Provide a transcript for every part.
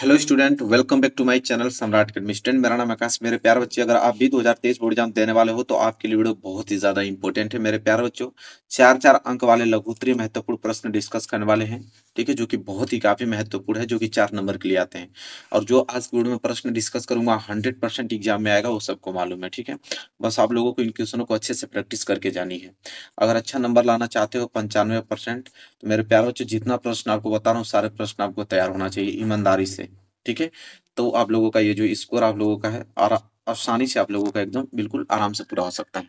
hello student welcome back to my channel Samrat academy student मेरा नाम आकाश मेरे प्यार बच्चे अगर आप भी 2023 बोर्ड एग्जाम देने वाले हो तो आपके लिए वीडियो बहुत ही ज्यादा इंपॉर्टेंट है मेरे प्यार बच्चों चार चार अंक वाले लघुत्तरीय महत्वपूर्ण प्रश्न डिस्कस करने वाले हैं ठीक है जो कि बहुत ही काफी महत्वपूर्ण है जो कि चार नंबर के लिए आते हैं और जो आज वीडियो में प्रश्न डिस्कस करूंगा हंड्रेड परसेंट एग्जाम में आएगा वो सबको मालूम है ठीक है बस आप लोगों को इन क्वेश्चनों को अच्छे से प्रैक्टिस करके जानी है अगर अच्छा नंबर लाना चाहते हो पंचानवे परसेंट तो मेरे प्यार बच्चों जितना प्रश्न आपको बता रहा हूँ सारे प्रश्न आपको तैयार होना चाहिए ईमानदारी से ठीक है तो आप लोगों का ये जो स्कोर आप लोगों का है आसानी से आप लोगों का एकदम बिल्कुल आराम से पूरा हो सकता है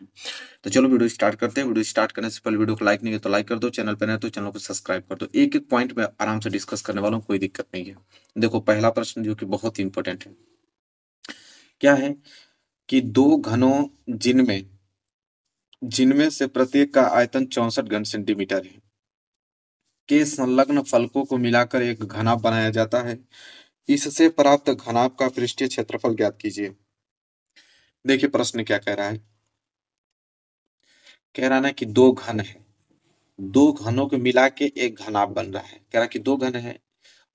तो चलो वीडियो स्टार्ट करते हैं वीडियो स्टार्ट करने से पहले वीडियो को लाइक नहीं है तो लाइक कर दो चैनल पर नहीं तो चैनल को सब्सक्राइब कर दो एक एक पॉइंट में आराम से डिस्कस करने वाला हूँ कोई दिक्कत नहीं है देखो पहला प्रश्न जो कि बहुत ही इंपॉर्टेंट है क्या है कि दो घनों जिनमें जिनमें से प्रत्येक का आयतन चौसठ घन सेंटीमीटर है के संलग्न फलकों को मिलाकर एक घना बनाया जाता है इससे प्राप्त घनाभ का पृष्ठीय क्षेत्रफल ज्ञात कीजिए देखिए प्रश्न क्या कह रहा है कह रहा ना कि दो घन है दो घनों को मिला के एक घनाभ बन रहा है कह रहा कि दो घन है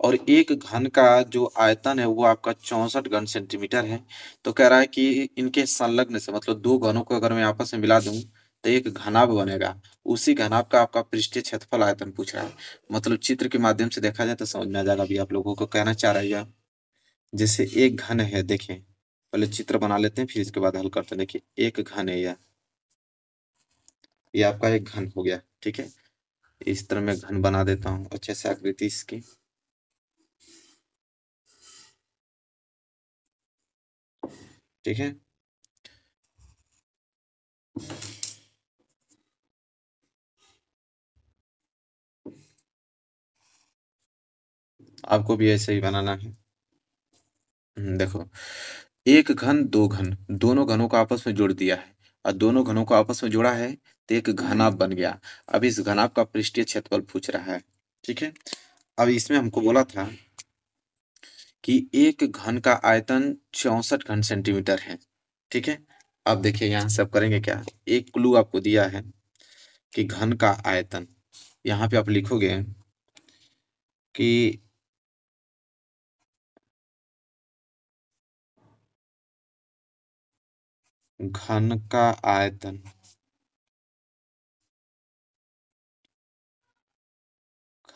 और एक घन का जो आयतन है वो आपका चौसठ घन सेंटीमीटर है तो कह रहा है कि इनके संलग्न से मतलब दो घनों को अगर मैं आपस में मिला दूं तो एक घनाभ बनेगा उसी घनाभ का आपका पृष्ठीय क्षेत्रफल आयतन पूछ रहा है मतलब चित्र के माध्यम से देखा जाए तो समझ में आ जाएगा अभी आप लोगों को कहना चाह रहा है जैसे एक घन है देखे पहले चित्र बना लेते हैं फिर इसके बाद हल करते हैं देखिए एक घन है यह ये आपका एक घन हो गया ठीक है इस तरह मैं घन बना देता हूं अच्छे से आकृति इसकी ठीक है आपको भी ऐसे ही बनाना है हम्म, देखो एक घन दो घन दोनों घनों को आपस में जोड़ दिया है और दोनों घनों को आपस में जोड़ा है तो एक घनाप बन गया अब इस घनाप का पृष्ठीय क्षेत्रफल पूछ रहा है ठीक है अब इसमें हमको बोला था कि एक घन का आयतन चौसठ घन सेंटीमीटर है ठीक है अब देखिए यहाँ से आप करेंगे क्या एक क्लू आपको दिया है कि घन का आयतन यहाँ पे आप लिखोगे कि घन का आयतन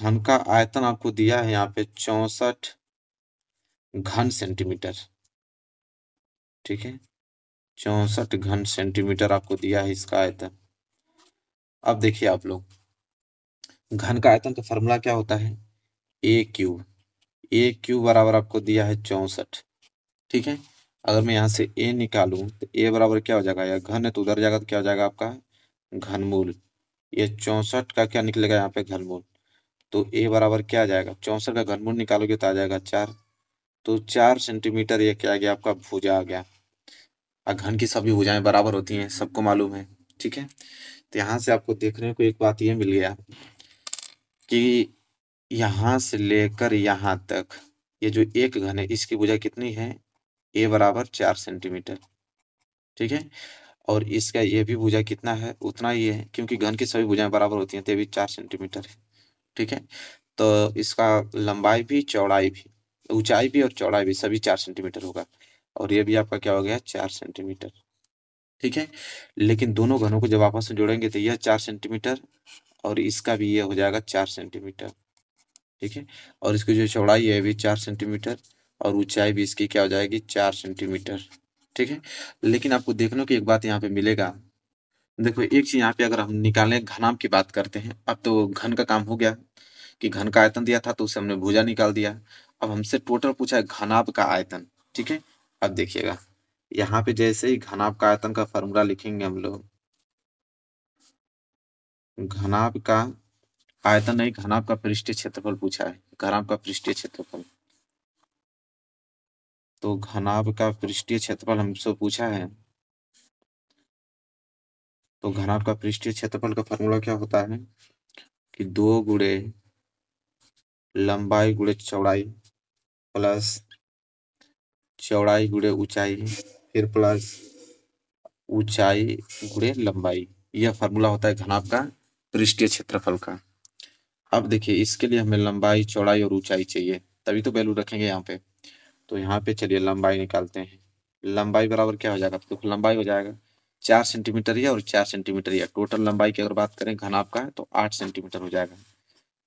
घन का आयतन आपको दिया है यहाँ पे चौसठ घन सेंटीमीटर ठीक है चौसठ घन सेंटीमीटर आपको दिया है इसका आयतन अब देखिए आप लोग घन का आयतन का फॉर्मूला क्या होता है ए क्यूब ए क्यूब बराबर आपको दिया है चौसठ ठीक है अगर मैं यहाँ से ए निकालूँ तो ए बराबर क्या हो जाएगा यार घन है तो उधर जाएगा तो क्या हो जाएगा आपका घनमूल ये चौंसठ का क्या निकलेगा यहाँ पे घनमूल तो ए बराबर क्या आ जाएगा चौंसठ का घनमूल निकालोगे तो आ जाएगा चार तो चार सेंटीमीटर ये क्या आ गया आपका भुजा आ गया और घन की सभी भुजाएं बराबर होती हैं सबको मालूम है ठीक है तो यहाँ से आपको देखने को एक बात ये मिल गया कि यहाँ से लेकर यहाँ तक ये जो एक घन है इसकी भुजा कितनी है ए बराबर चार सेंटीमीटर ठीक है और इसका ये भी भुजा कितना है उतना ही है क्योंकि घन की सभी भुजाएं बराबर होती हैं तो भी चार सेंटीमीटर है ठीक है तो इसका लंबाई भी चौड़ाई भी ऊंचाई भी और चौड़ाई भी सभी चार सेंटीमीटर होगा और ये भी आपका क्या हो गया चार सेंटीमीटर ठीक है लेकिन दोनों घनों को जब आपस में जोड़ेंगे तो यह चार सेंटीमीटर और इसका भी ये हो जाएगा चार सेंटीमीटर ठीक है और इसकी जो चौड़ाई है भी चार सेंटीमीटर और ऊंचाई भी इसकी क्या हो जाएगी चार सेंटीमीटर ठीक है लेकिन आपको देखने की एक बात यहाँ पे मिलेगा देखो एक चीज यहाँ पे अगर हम निकालें घनाम की बात करते हैं अब तो घन का काम हो गया कि घन का आयतन दिया था तो उसे हमने भुजा निकाल दिया अब हमसे टोटल पूछा है घनाब का आयतन ठीक है अब देखिएगा यहाँ पे जैसे ही घनाब का आयतन का फॉर्मूला लिखेंगे हम लोग घनाब का आयतन नहीं घनाब का पृष्ठीय क्षेत्रफल पूछा है घनाब का पृष्ठीय क्षेत्रफल तो घनाभ का पृष्ठीय क्षेत्रफल हमसे पूछा है तो घनाभ का पृष्ठीय क्षेत्रफल का फॉर्मूला क्या होता है कि दो गुड़े लंबाई गुड़े चौड़ाई प्लस चौड़ाई गुड़े ऊंचाई फिर प्लस ऊंचाई गुड़े लंबाई यह फार्मूला होता है घनाभ का पृष्ठीय क्षेत्रफल का अब देखिए इसके लिए हमें लंबाई चौड़ाई और ऊंचाई चाहिए तभी तो वैल्यू रखेंगे यहाँ पे तो यहाँ पे चलिए लंबाई निकालते हैं लंबाई बराबर क्या हो जाएगा तो देखो लंबाई हो जाएगा चार सेंटीमीटर या और चार सेंटीमीटर या टोटल लंबाई की अगर बात करें घनाप का है तो आठ सेंटीमीटर हो जाएगा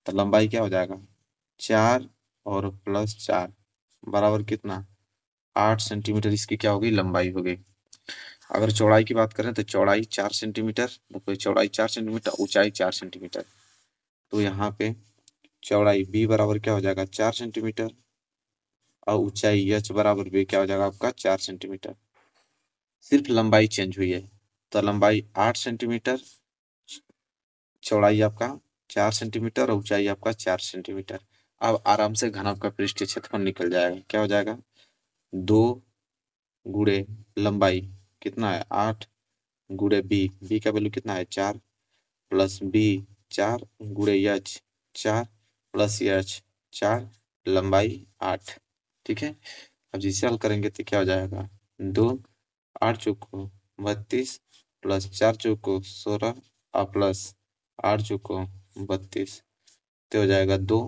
तो लंबाई क्या हो जाएगा चार और प्लस चार बराबर कितना आठ सेंटीमीटर इसकी क्या होगी लंबाई हो गई अगर चौड़ाई की बात करें तो चौड़ाई चार सेंटीमीटर देखो तो चौड़ाई चार सेंटीमीटर ऊंचाई चार सेंटीमीटर तो यहाँ पे चौड़ाई बी बराबर क्या हो जाएगा चार सेंटीमीटर और ऊंचाई यच बराबर भी क्या हो जाएगा आपका चार सेंटीमीटर सिर्फ लंबाई चेंज हुई है तो लंबाई आठ सेंटीमीटर चौड़ाई आपका चार सेंटीमीटर और ऊंचाई आपका चार सेंटीमीटर अब आराम से घन आपका पृष्ठ क्षेत्रफल निकल जाएगा क्या हो जाएगा दो गुड़े लंबाई कितना है आठ गुड़े बी बी का वैल्यू कितना है चार प्लस बी चार गुड़े यच चार प्लस यच चार लंबाई आठ ठीक है अब जिसे हल करेंगे तो क्या हो जाएगा दो आठ चौको बत्तीस प्लस चार चौको सोलह और प्लस आठ चौको बत्तीस तो हो जाएगा दो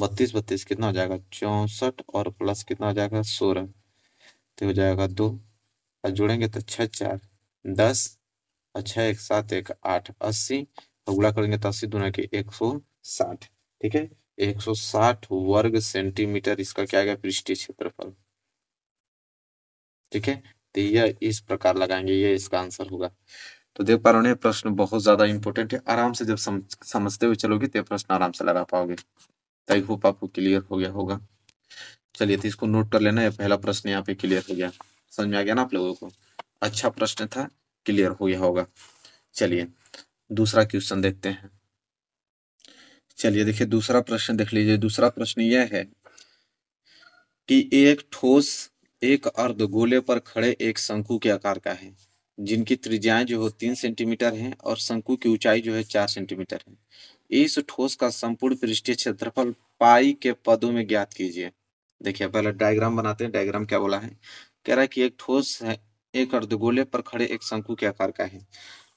बत्तीस बत्तीस कितना हो जाएगा चौंसठ और प्लस कितना हो जाएगा सोलह तो हो जाएगा दो और जोड़ेंगे तो छः चार दस और छः एक सात एक आठ अस्सी और गुड़ा करेंगे तो अस्सी दोनों के एक सौ साठ ठीक है 160 वर्ग सेंटीमीटर इसका क्या गया पृष्ठीय क्षेत्रफल ठीक है तो यह इस प्रकार लगाएंगे ये इसका आंसर होगा तो देख पा रहे हो प्रश्न बहुत ज्यादा इंपॉर्टेंट है आराम से जब सम, समझते हुए चलोगे तो प्रश्न आराम से लगा पाओगे आई होप आपको क्लियर हो गया होगा चलिए तो इसको नोट कर लेना यह पहला प्रश्न यहाँ पे क्लियर हो गया समझ में आ गया ना आप लोगों को अच्छा प्रश्न था क्लियर हो गया होगा चलिए दूसरा क्वेश्चन देखते हैं चलिए देखिए दूसरा प्रश्न देख लीजिए दूसरा प्रश्न यह है कि एक ठोस एक अर्ध गोले पर खड़े एक शंकु के आकार का है जिनकी त्रिज्याएं जो हो तीन सेंटीमीटर हैं और शंकु की ऊंचाई जो है चार सेंटीमीटर है इस ठोस का संपूर्ण पृष्ठीय क्षेत्रफल पाई के पदों में ज्ञात कीजिए देखिए पहले डायग्राम बनाते हैं डायग्राम क्या बोला है कह रहा है कि एक ठोस है एक अर्धगोले पर खड़े एक शंकु के आकार का है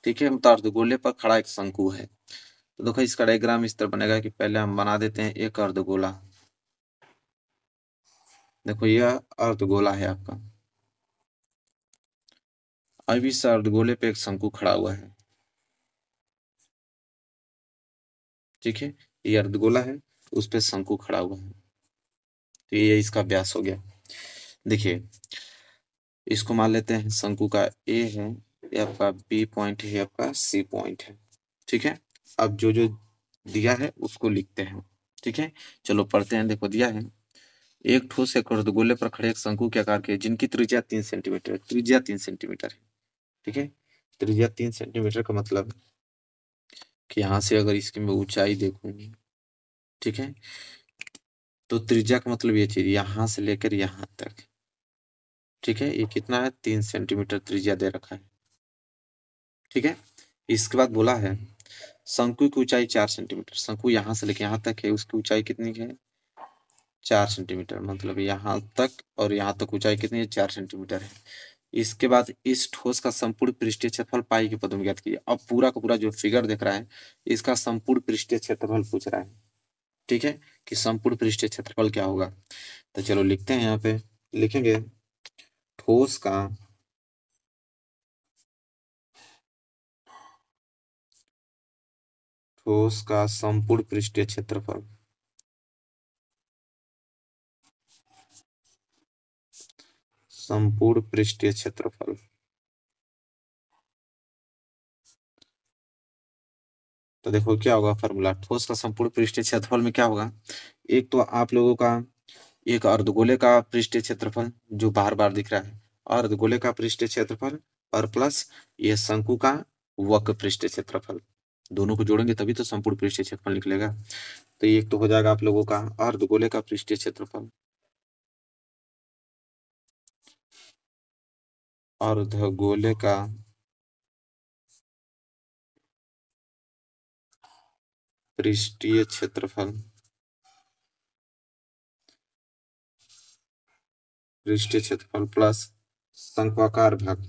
ठीक है तो मतलब अर्धगोले पर खड़ा एक शंकु है तो देखो इसका डायग्राम इस तरह बनेगा कि पहले हम बना देते हैं एक अर्धगोला देखो यह अर्धगोला है आपका अब इस अर्धगोले पे एक शंकु खड़ा हुआ है ठीक है ये अर्धगोला है उस पर शंकु खड़ा हुआ है तो ये इसका व्यास हो गया देखिए इसको मान लेते हैं शंकु का ए है ये आपका बी पॉइंट है आपका सी पॉइंट है ठीक है अब जो जो दिया है उसको लिखते हैं ठीक है चलो पढ़ते हैं देखो दिया है एक ठोस एक गोले पर खड़े एक शंकु के आकार के जिनकी त्रिज्या तीन सेंटीमीटर है त्रिज्या तीन सेंटीमीटर है ठीक है त्रिज्या तीन सेंटीमीटर का मतलब कि यहाँ से अगर इसकी मैं ऊंचाई देखूंगी ठीक है तो त्रिज्या का मतलब ये चीज यहाँ से लेकर यहाँ तक ठीक है ये कितना है तीन सेंटीमीटर त्रिज्या दे रखा है ठीक है इसके बाद बोला है शंकु की ऊंचाई चार सेंटीमीटर शंकु यहाँ से लेके यहाँ तक है उसकी ऊंचाई कितनी है चार सेंटीमीटर मतलब यहाँ तक और यहाँ तक ऊंचाई कितनी है चार सेंटीमीटर है इसके बाद इस ठोस का संपूर्ण पृष्ठीय क्षेत्रफल पाई के पद में ज्ञात कीजिए अब पूरा का पूरा जो फिगर देख रहा है इसका संपूर्ण पृष्ठीय क्षेत्रफल पूछ रहा है ठीक है कि संपूर्ण पृष्ठीय क्षेत्रफल क्या होगा तो चलो लिखते हैं यहाँ पे लिखेंगे ठोस का ठोस का संपूर्ण पृष्ठीय क्षेत्रफल संपूर्ण पृष्ठीय क्षेत्रफल तो देखो क्या होगा फॉर्मूला ठोस का संपूर्ण पृष्ठीय क्षेत्रफल में क्या होगा एक तो आप लोगों का एक अर्धगोले का पृष्ठीय क्षेत्रफल जो बार बार दिख रहा है अर्धगोले का पृष्ठीय क्षेत्रफल और प्लस ये शंकु का वक्र पृष्ठीय क्षेत्रफल दोनों को जोड़ेंगे तभी तो संपूर्ण पृष्ठ क्षेत्रफल निकलेगा तो एक तो हो जाएगा आप लोगों का अर्धगोले का पृष्ठीय क्षेत्रफल अर्ध गोले का पृष्ठीय क्षेत्रफल पृष्ठीय क्षेत्रफल प्लस शंक्वाकार भाग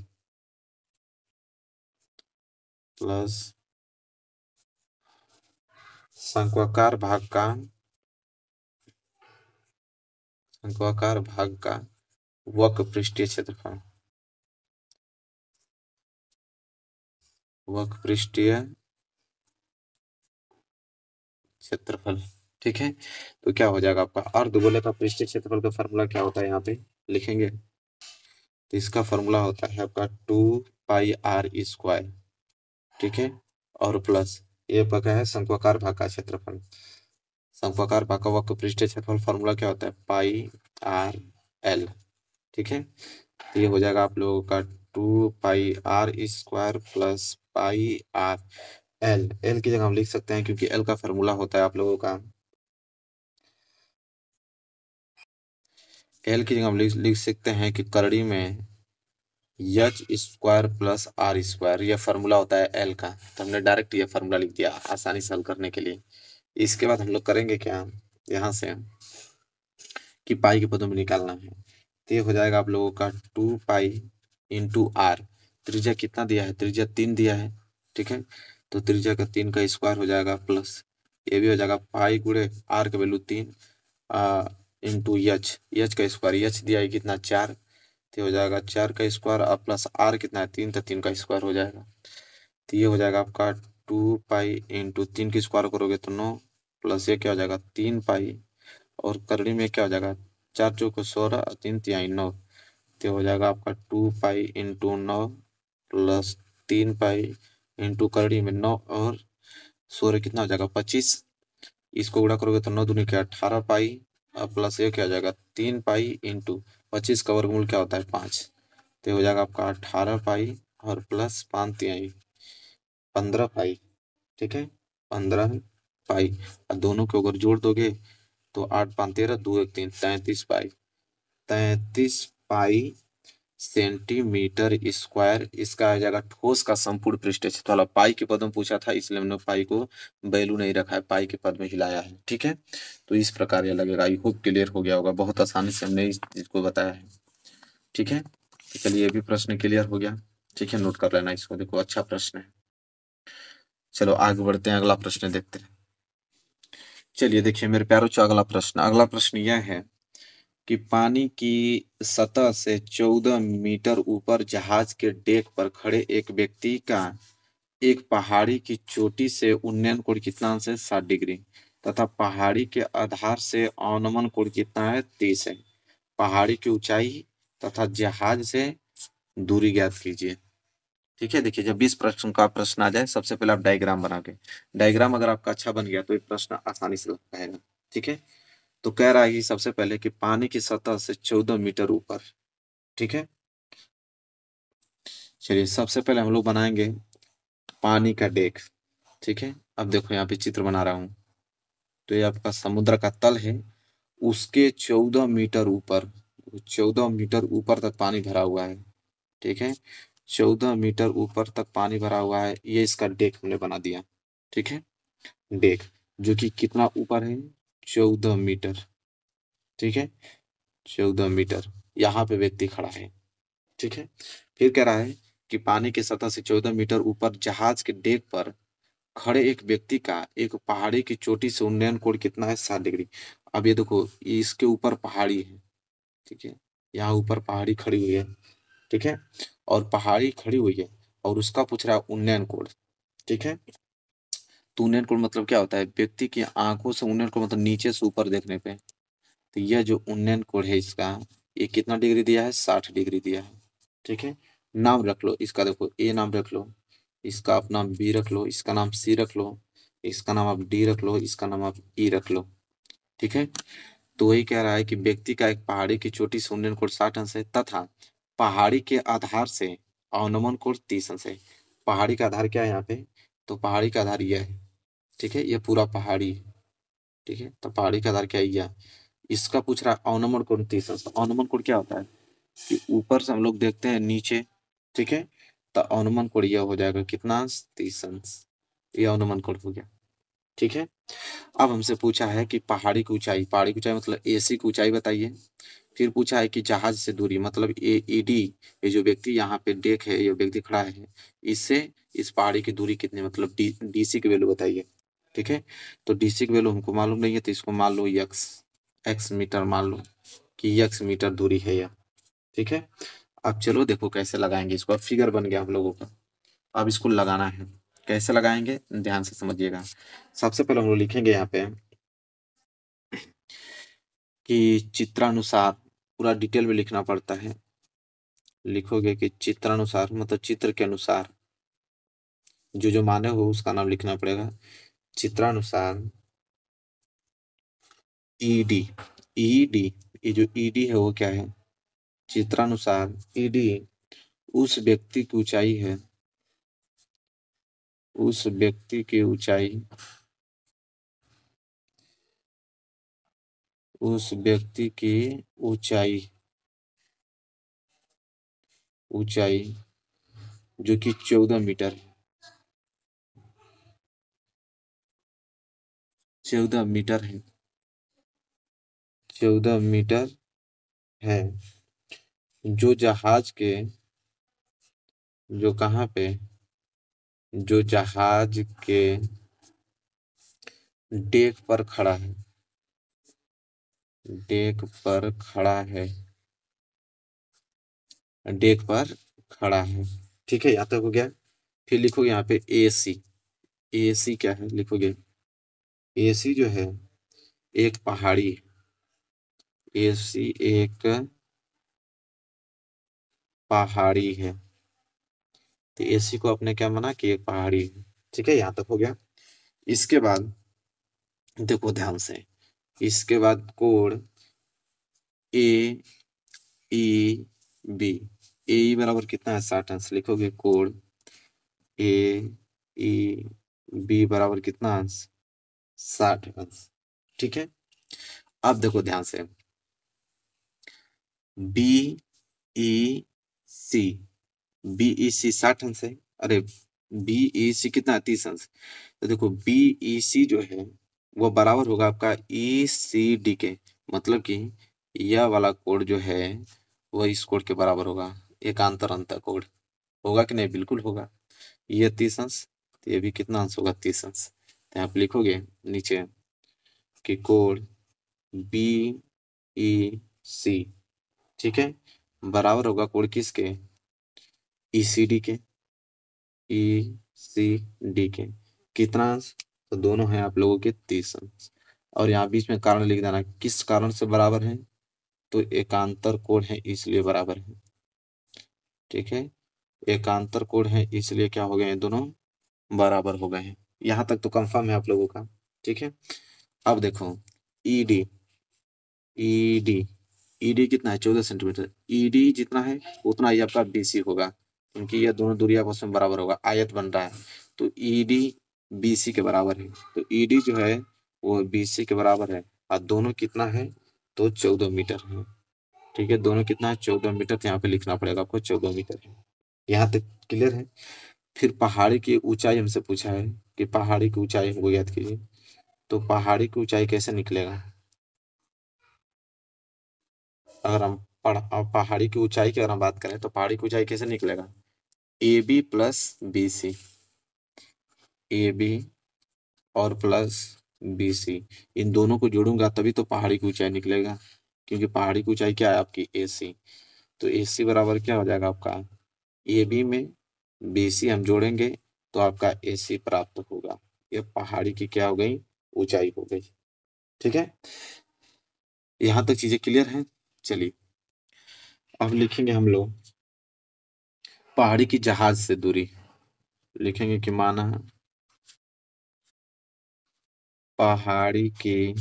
प्लस शंक्वाकार भाग का शंक्वाकार भाग का वक पृष्ठीय क्षेत्रफल वक पृष्ठीय क्षेत्रफल ठीक है तो क्या हो जाएगा आपका अर्ध गोले का पृष्ठीय क्षेत्रफल का फॉर्मूला क्या होता है यहाँ पे लिखेंगे तो इसका फॉर्मूला होता है आपका टू पाई आर स्क्वायर ठीक है और प्लस ये पका है शंकुआकार भाग का क्षेत्रफल शंकुआकार भाग का वक्र पृष्ठ क्षेत्रफल फॉर्मूला क्या होता है पाई आर एल ठीक है ये हो जाएगा आप लोगों का two pi r square plus pi r l l की जगह हम लिख सकते हैं क्योंकि एल का फॉर्मूला होता है आप लोगों का एल की जगह हम लिख सकते हैं कि करड़ी में h square plus r square यह फार्मूला होता है एल का तो हमने डायरेक्ट यह फार्मूला लिख दिया आसानी से हल करने के लिए इसके बाद हम लोग करेंगे क्या यहाँ से कि पाई के पदों में निकालना है तो ये हो जाएगा आप लोगों का टू पाई इंटू आर त्रिज्या कितना दिया है त्रिज्या तीन दिया है ठीक है तो त्रिज्या का तीन का स्क्वायर हो जाएगा प्लस ये भी हो जाएगा पाई गुड़े आर का वैल्यू तीन इंटू यच यच का स्क्वायर यच दिया है कितना चार ये हो जाएगा चार का स्क्वायर और प्लस आर कितना है तीन तो तीन का स्क्वायर हो जाएगा तो ये हो जाएगा आपका टू पाई इंटू तीन की स्क्वायर करोगे तो नौ प्लस ये क्या हो जाएगा तीन पाई और करड़ी में क्या हो जाएगा चार चौक सोलह और तीन तिहाई नौ तो हो जाएगा आपका टू पाई इंटू नौ प्लस तीन पाई इंटू करड़ी में नौ और सोलह कितना हो जाएगा पच्चीस इसको गुड़ा करोगे तो नौ दूनी क्या अठारह पाई प्लस ये क्या हो जाएगा तीन पाई इंटू पच्चीस का वर्गमूल क्या होता है पाँच तो हो जाएगा आपका अठारह पाई और प्लस पाँच तिहाई पंद्रह पाई ठीक है पंद्रह पाई और दोनों को अगर जोड़ दोगे तो आठ पाँच तेरह दो एक तीन तैंतीस पाई तैंतीस पाई सेंटीमीटर स्क्वायर इसका आ जाएगा ठोस का संपूर्ण पृष्ठ क्षेत्रफल पाई के पद में पूछा था इसलिए हमने पाई को बैलू नहीं रखा है पाई के पद में हिलाया है ठीक है तो इस प्रकार यह लगेगा आई होप क्लियर हो गया होगा बहुत आसानी से हमने इस चीज को बताया है ठीक है तो चलिए ये भी प्रश्न क्लियर हो गया ठीक है नोट कर लेना इसको देखो अच्छा प्रश्न है चलो आगे बढ़ते हैं अगला प्रश्न देखते हैं चलिए देखिए मेरे प्यारों अगला प्रश्न अगला प्रश्न यह है कि पानी की सतह से 14 मीटर ऊपर जहाज के डेक पर खड़े एक व्यक्ति का एक पहाड़ी की चोटी से उन्नयन कोण कितना है सात डिग्री तथा पहाड़ी के आधार से अवनमन कोण कितना है तीस है पहाड़ी की ऊंचाई तथा जहाज से दूरी ज्ञात कीजिए ठीक है देखिए जब बीस प्रश्न का प्रश्न आ जाए सबसे पहले आप डायग्राम बना के डायग्राम अगर आपका अच्छा बन गया तो ये प्रश्न आसानी से लग पाएगा ठीक है तो कह रहा है सबसे पहले कि पानी की सतह से चौदह मीटर ऊपर ठीक है चलिए सबसे पहले हम लोग बनाएंगे पानी का डेक ठीक है अब देखो यहाँ पे चित्र बना रहा हूं तो ये आपका समुद्र का तल है उसके चौदह मीटर ऊपर चौदह मीटर ऊपर तक पानी भरा हुआ है ठीक है चौदह मीटर ऊपर तक पानी भरा हुआ है ये इसका डेक हमने बना दिया ठीक है डेक जो कि कितना ऊपर है चौदह मीटर ठीक है चौदह मीटर यहाँ पे व्यक्ति खड़ा है ठीक है फिर कह रहा है कि पानी के सतह से चौदह मीटर ऊपर जहाज के डेक पर खड़े एक व्यक्ति का एक पहाड़ी की चोटी से उन्नयन कोण कितना है सात डिग्री अब ये देखो इसके ऊपर पहाड़ी है ठीक है यहाँ ऊपर पहाड़ी खड़ी हुई है ठीक है और पहाड़ी खड़ी हुई है और उसका पूछ रहा है उन्नयन कोण ठीक है तो उन्नयन मतलब क्या होता है व्यक्ति की आंखों से उन्नयन को मतलब नीचे से ऊपर देखने पे तो यह जो उन्नयन को है इसका ये कितना डिग्री दिया है साठ डिग्री दिया है ठीक है नाम रख लो इसका देखो ए नाम रख लो इसका आप नाम बी रख लो इसका नाम सी रख लो इसका नाम आप डी रख लो इसका नाम आप ई रख लो ठीक है तो वही कह रहा है कि व्यक्ति का एक पहाड़ी की चोटी से उन्नयन को साठ अंश है तथा पहाड़ी के आधार से अवनमन को तीस अंश है पहाड़ी का आधार क्या है यहाँ पे तो पहाड़ी का आधार यह है ठीक है ये पूरा पहाड़ी ठीक है तो पहाड़ी का आधार क्या यह इसका पूछ रहा है अवनमन कोण तीसरा तो अवनमन कोण क्या होता है कि ऊपर से हम लोग देखते हैं नीचे ठीक है तो अवनमन कोण यह हो जाएगा कितना तीस अंश ये अवनमन कोण हो गया ठीक है अब हमसे पूछा है कि पहाड़ी की ऊंचाई पहाड़ी की ऊंचाई मतलब एसी की ऊंचाई बताइए फिर पूछा है कि जहाज से दूरी मतलब ए ई डी ये जो व्यक्ति यहाँ पे डेक है ये व्यक्ति खड़ा है इससे इस पहाड़ी की दूरी कितनी मतलब डी डी सी की वैल्यू बताइए ठीक है तो डीसी की वैल्यू हमको मालूम नहीं है तो इसको मान लो यक्स एक्स मीटर मान लो कि यक्स मीटर दूरी है यह ठीक है अब चलो देखो कैसे लगाएंगे इसको अब फिगर बन गया हम लोगों का अब इसको लगाना है कैसे लगाएंगे ध्यान से समझिएगा सबसे पहले हम लोग लिखेंगे यहाँ पे कि चित्रानुसार पूरा डिटेल में लिखना पड़ता है लिखोगे कि चित्रानुसार मतलब चित्र के अनुसार जो जो माने हो उसका नाम लिखना पड़ेगा चित्रानुसार ईडी e ईडी e ये जो ईडी e है वो क्या है चित्रानुसार ईडी उस व्यक्ति की ऊंचाई है उस व्यक्ति की ऊंचाई उस व्यक्ति की ऊंचाई ऊंचाई जो कि चौदह मीटर है चौदह मीटर है चौदह मीटर है जो जहाज के जो कहाँ पे जो जहाज के डेक पर खड़ा है डेक पर खड़ा है डेक पर खड़ा है ठीक है यहाँ तक हो गया फिर लिखोगे यहाँ पे एसी एसी ए सी क्या है लिखोगे एसी जो है एक पहाड़ी एसी एक पहाड़ी है तो एसी को अपने क्या माना कि एक पहाड़ी है ठीक है यहाँ तक हो गया इसके बाद देखो ध्यान से इसके बाद कोड ए ई बी ए बराबर कितना है साठ अंश लिखोगे कोड ए ई बी बराबर कितना अंश साठ अंश ठीक है अब देखो ध्यान से B E C B E सी साठ अंश है अरे बी ई सी कितना तीस अंश तो देखो बी ई सी जो है वो बराबर होगा आपका ई सी डी के मतलब कि यह वाला कोड जो है वह इस कोड के बराबर होगा एकांतर अंत कोड होगा कि नहीं बिल्कुल होगा यह तीस अंश तो ये भी कितना अंश होगा तीस अंश आप लिखोगे नीचे कि कोड बी ई सी ठीक है बराबर होगा कोड किसके ई सी डी के ई सी डी के कितना तो दोनों हैं आप लोगों के तीस अंश और यहाँ बीच में कारण लिख देना किस कारण से बराबर है तो एकांतर कोण है इसलिए बराबर है ठीक है एकांतर कोण है इसलिए क्या हो गए हैं दोनों बराबर हो गए हैं यहाँ तक तो कंफर्म है आप लोगों का ठीक है अब देखो ईडी ईडी ईडी कितना है चौदह सेंटीमीटर ईडी e जितना है उतना ही आपका बीसी होगा क्योंकि यह दोनों दूरिया आपस में बराबर होगा आयत बन रहा है तो ईडी e बीसी के बराबर है तो ईडी e जो है वो बीसी के बराबर है और दोनों कितना है तो चौदह मीटर है ठीक है दोनों कितना है चौदह मीटर तो यहाँ पे लिखना पड़ेगा आपको चौदह मीटर है यहाँ तक क्लियर है फिर पहाड़ी की ऊंचाई हमसे पूछा है कि पहाड़ी की ऊंचाई हमको याद कीजिए तो पहाड़ी की ऊंचाई कैसे निकलेगा अगर हम पहाड़ी की ऊंचाई की अगर हम बात करें तो पहाड़ी की ऊंचाई कैसे निकलेगा A B plus B C A B और प्लस बी सी इन दोनों को जोड़ूंगा तभी तो पहाड़ी की ऊंचाई निकलेगा क्योंकि पहाड़ी की ऊंचाई क्या है आपकी ए सी तो ए सी बराबर क्या हो जाएगा आपका ए बी में बी सी हम जोड़ेंगे तो आपका सी प्राप्त होगा ये पहाड़ी की क्या हो गई ऊंचाई हो गई ठीक है यहां तक चीजें क्लियर हैं चलिए अब लिखेंगे हम लोग पहाड़ी की जहाज से दूरी लिखेंगे कि माना पहाड़ी की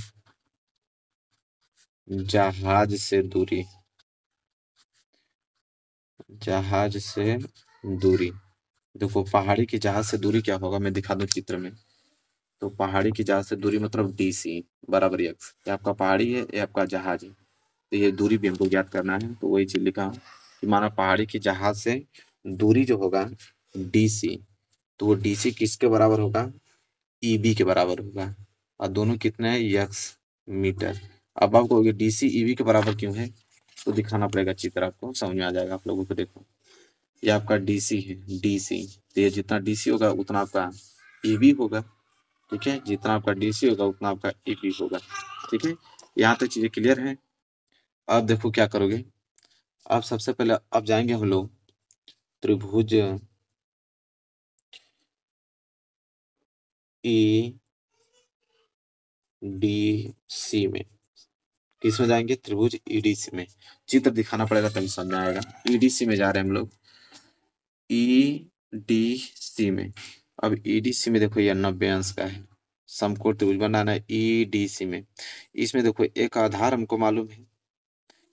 जहाज से दूरी जहाज से दूरी देखो तो पहाड़ी की जहाज से दूरी क्या होगा मैं दिखा दू चित्र में तो पहाड़ी की जहाज से दूरी मतलब डी सी बराबर ये आपका पहाड़ी है ये आपका जहाज है तो ये दूरी भी हमको ज्ञात करना है तो वही चीज लिखा कि माना पहाड़ी की जहाज से दूरी जो होगा डी सी तो वो डी सी किसके बराबर होगा ई e बी के बराबर होगा और दोनों कितने हैं यक्स मीटर अब आप कहोगे डी सी ई बी के बराबर क्यों है तो दिखाना पड़ेगा चित्र आपको समझ में आ जाएगा आप लोगों को देखो ये आपका डीसी है डीसी तो ये जितना डीसी होगा उतना आपका ईवी होगा ठीक है जितना आपका डीसी होगा उतना आपका ईवी होगा ठीक है यहाँ तक तो चीज़ें क्लियर है अब देखो क्या करोगे अब सबसे पहले अब जाएंगे हम लोग त्रिभुज ई डी सी में किस में जाएंगे त्रिभुज ईडीसी e में चित्र दिखाना पड़ेगा तभी समझ आएगा ईडीसी e में जा रहे हैं हम लोग ई डी सी में अब ई डी सी में देखो यह नब्बे अंश का है समकोण त्रिभुज बनाना है ई डी सी में इसमें देखो एक आधार हमको मालूम है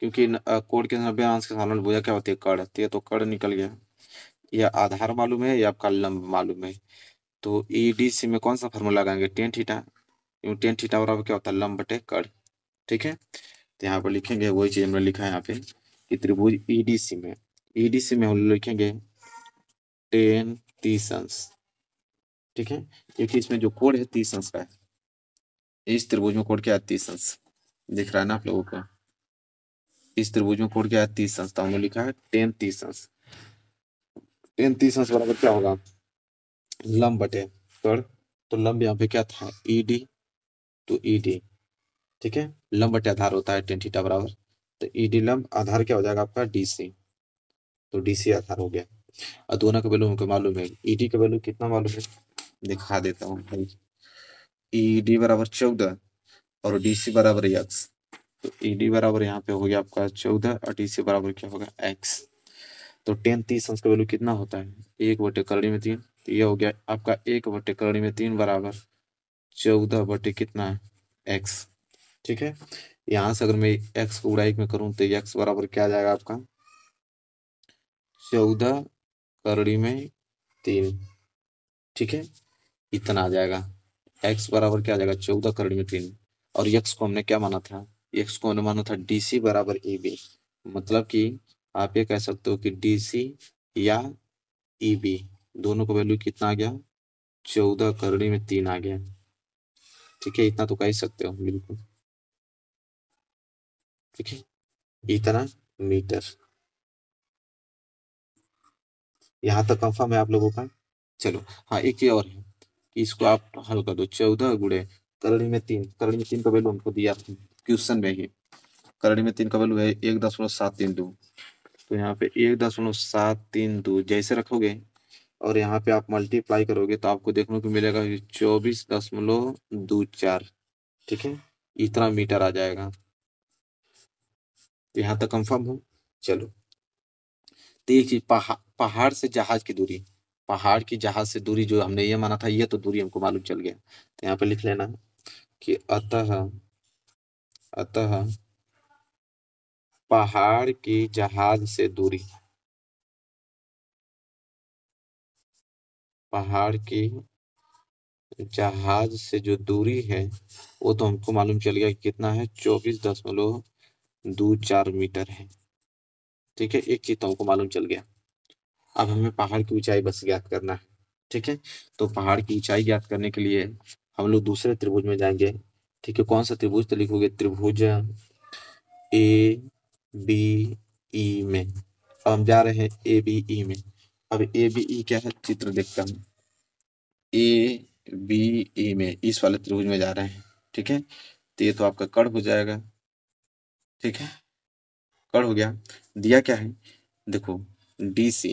क्योंकि कोड के नब्बे अंश के सामने भुजा क्या होती है कड़ होती है तो, तो कड़ निकल गया यह आधार मालूम है या आपका लंब मालूम है तो ई डी सी में कौन सा फॉर्मूला लगाएंगे टेन थीटा क्योंकि टेन थीटा अब क्या होता है लंब बटे कड़ ठीक है तो यहाँ पर लिखेंगे वही चीज़ हमने लिखा है यहाँ पे कि त्रिभुज ई डी सी में ई डी सी में हम लिखेंगे टेन टी तीसंस ठीक है क्योंकि इसमें जो कोड है तीस तीसंस का है इस त्रिभुज में कोड क्या है तीस तीसंस दिख रहा है ना आप लोगों को इस त्रिभुज में कोड क्या है तीस तीसंस तो लिखा है टेन तीसंस टेन तीसंस बराबर क्या होगा लंब बटे कर तो लंब यहाँ पे क्या था E D to E D ठीक है लंब बटे आधार होता है टेन थीटा बराबर तो ई e डी लंब आधार क्या हो जाएगा आपका डी सी तो डी सी आधार हो गया और दोनों का वैल्यू हमको मालूम है ईडी का वैल्यू कितना मालूम है दिखा देता हूँ भाई ई e डी बराबर चौदह और डी सी बराबर एक्स तो ई e डी बराबर यहाँ पे हो गया आपका चौदह और डी सी बराबर क्या होगा एक्स तो टेन तीस अंश का वैल्यू कितना होता है एक बटे करड़ी में तीन तो ये हो गया आपका एक बटे करड़ी में तीन बराबर चौदह बटे कितना है एक्स ठीक है यहाँ से अगर मैं एक्स को उड़ाई में करूँ तो एक्स बराबर क्या आ जाएगा आपका चौदह करड़ी में तीन ठीक है इतना आ जाएगा एक्स बराबर क्या आ जाएगा चौदह करड़ी में तीन और यक्स को हमने क्या माना था यक्स को हमने माना था डीसी बराबर ए e बी मतलब कि आप ये कह सकते हो कि डीसी या ए e बी दोनों का वैल्यू कितना आ गया चौदह करड़ी में तीन आ गया ठीक है इतना तो कह सकते हो बिल्कुल ठीक है इतना मीटर यहाँ तक कंफर्म है आप लोगों का चलो हाँ एक चीज और है इसको आप हल कर दो चौदह गुड़े करड़ी में तीन करड़ी में तीन का वैल्यू हमको दिया क्वेश्चन में ही करड़ी में तीन का वैल्यू है एक दशमलव सात तीन दो तो यहाँ पे एक दशमलव सात तीन दो जैसे रखोगे और यहाँ पे आप मल्टीप्लाई करोगे तो आपको देखने को मिलेगा चौबीस दशमलव दो चार ठीक है इतना मीटर आ जाएगा यहाँ तक कंफर्म हो चलो देखिए पहाड़ पहाड़ से जहाज की दूरी पहाड़ की जहाज से दूरी जो हमने ये माना था ये तो दूरी हमको मालूम चल गया तो यहाँ पे लिख लेना कि अतः अतः पहाड़ की जहाज से दूरी पहाड़ की जहाज से जो दूरी है वो तो हमको मालूम चल गया कि कितना है चौबीस दशमलव दो चार मीटर है ठीक है एक चीज तो हमको मालूम चल गया अब हमें पहाड़ की ऊंचाई बस ज्ञात करना है ठीक है तो पहाड़ की ऊंचाई ज्ञात करने के लिए हम लोग दूसरे त्रिभुज में जाएंगे ठीक है कौन सा त्रिभुज तो लिखोगे त्रिभुज ए बी ई में अब हम जा रहे हैं ए बी ई में अब ए बी ई क्या है चित्र देखता हूँ ए बी ई में इस वाले त्रिभुज में जा रहे हैं ठीक है तो ये तो आपका कड़ हो जाएगा ठीक है पड़ हो गया दिया क्या है देखो डी सी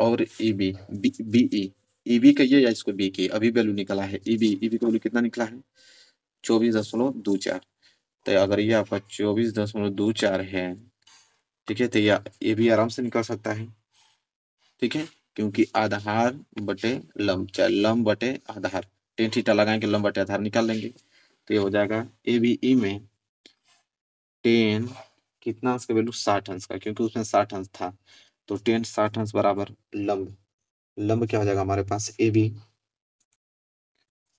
और E B B E E B कहिए या इसको बी के अभी वैल्यू निकला है ई बी ई बी का वैल्यू कितना निकला है चौबीस दशमलव दो चार तो अगर ये आपका चौबीस दशमलव दो चार है ठीक है तो ये भी आराम से निकल सकता है ठीक है क्योंकि आधार बटे लम चाहे लम बटे आधार टेन थीटा लगाएंगे लम बटे आधार निकाल लेंगे तो ये हो जाएगा ए बी ई में टेन कितना अंश का वैल्यू साठ अंश का क्योंकि उसमें साठ अंश था तो टेन साठ अंश बराबर लंब लंब क्या हो जाएगा हमारे पास ए बी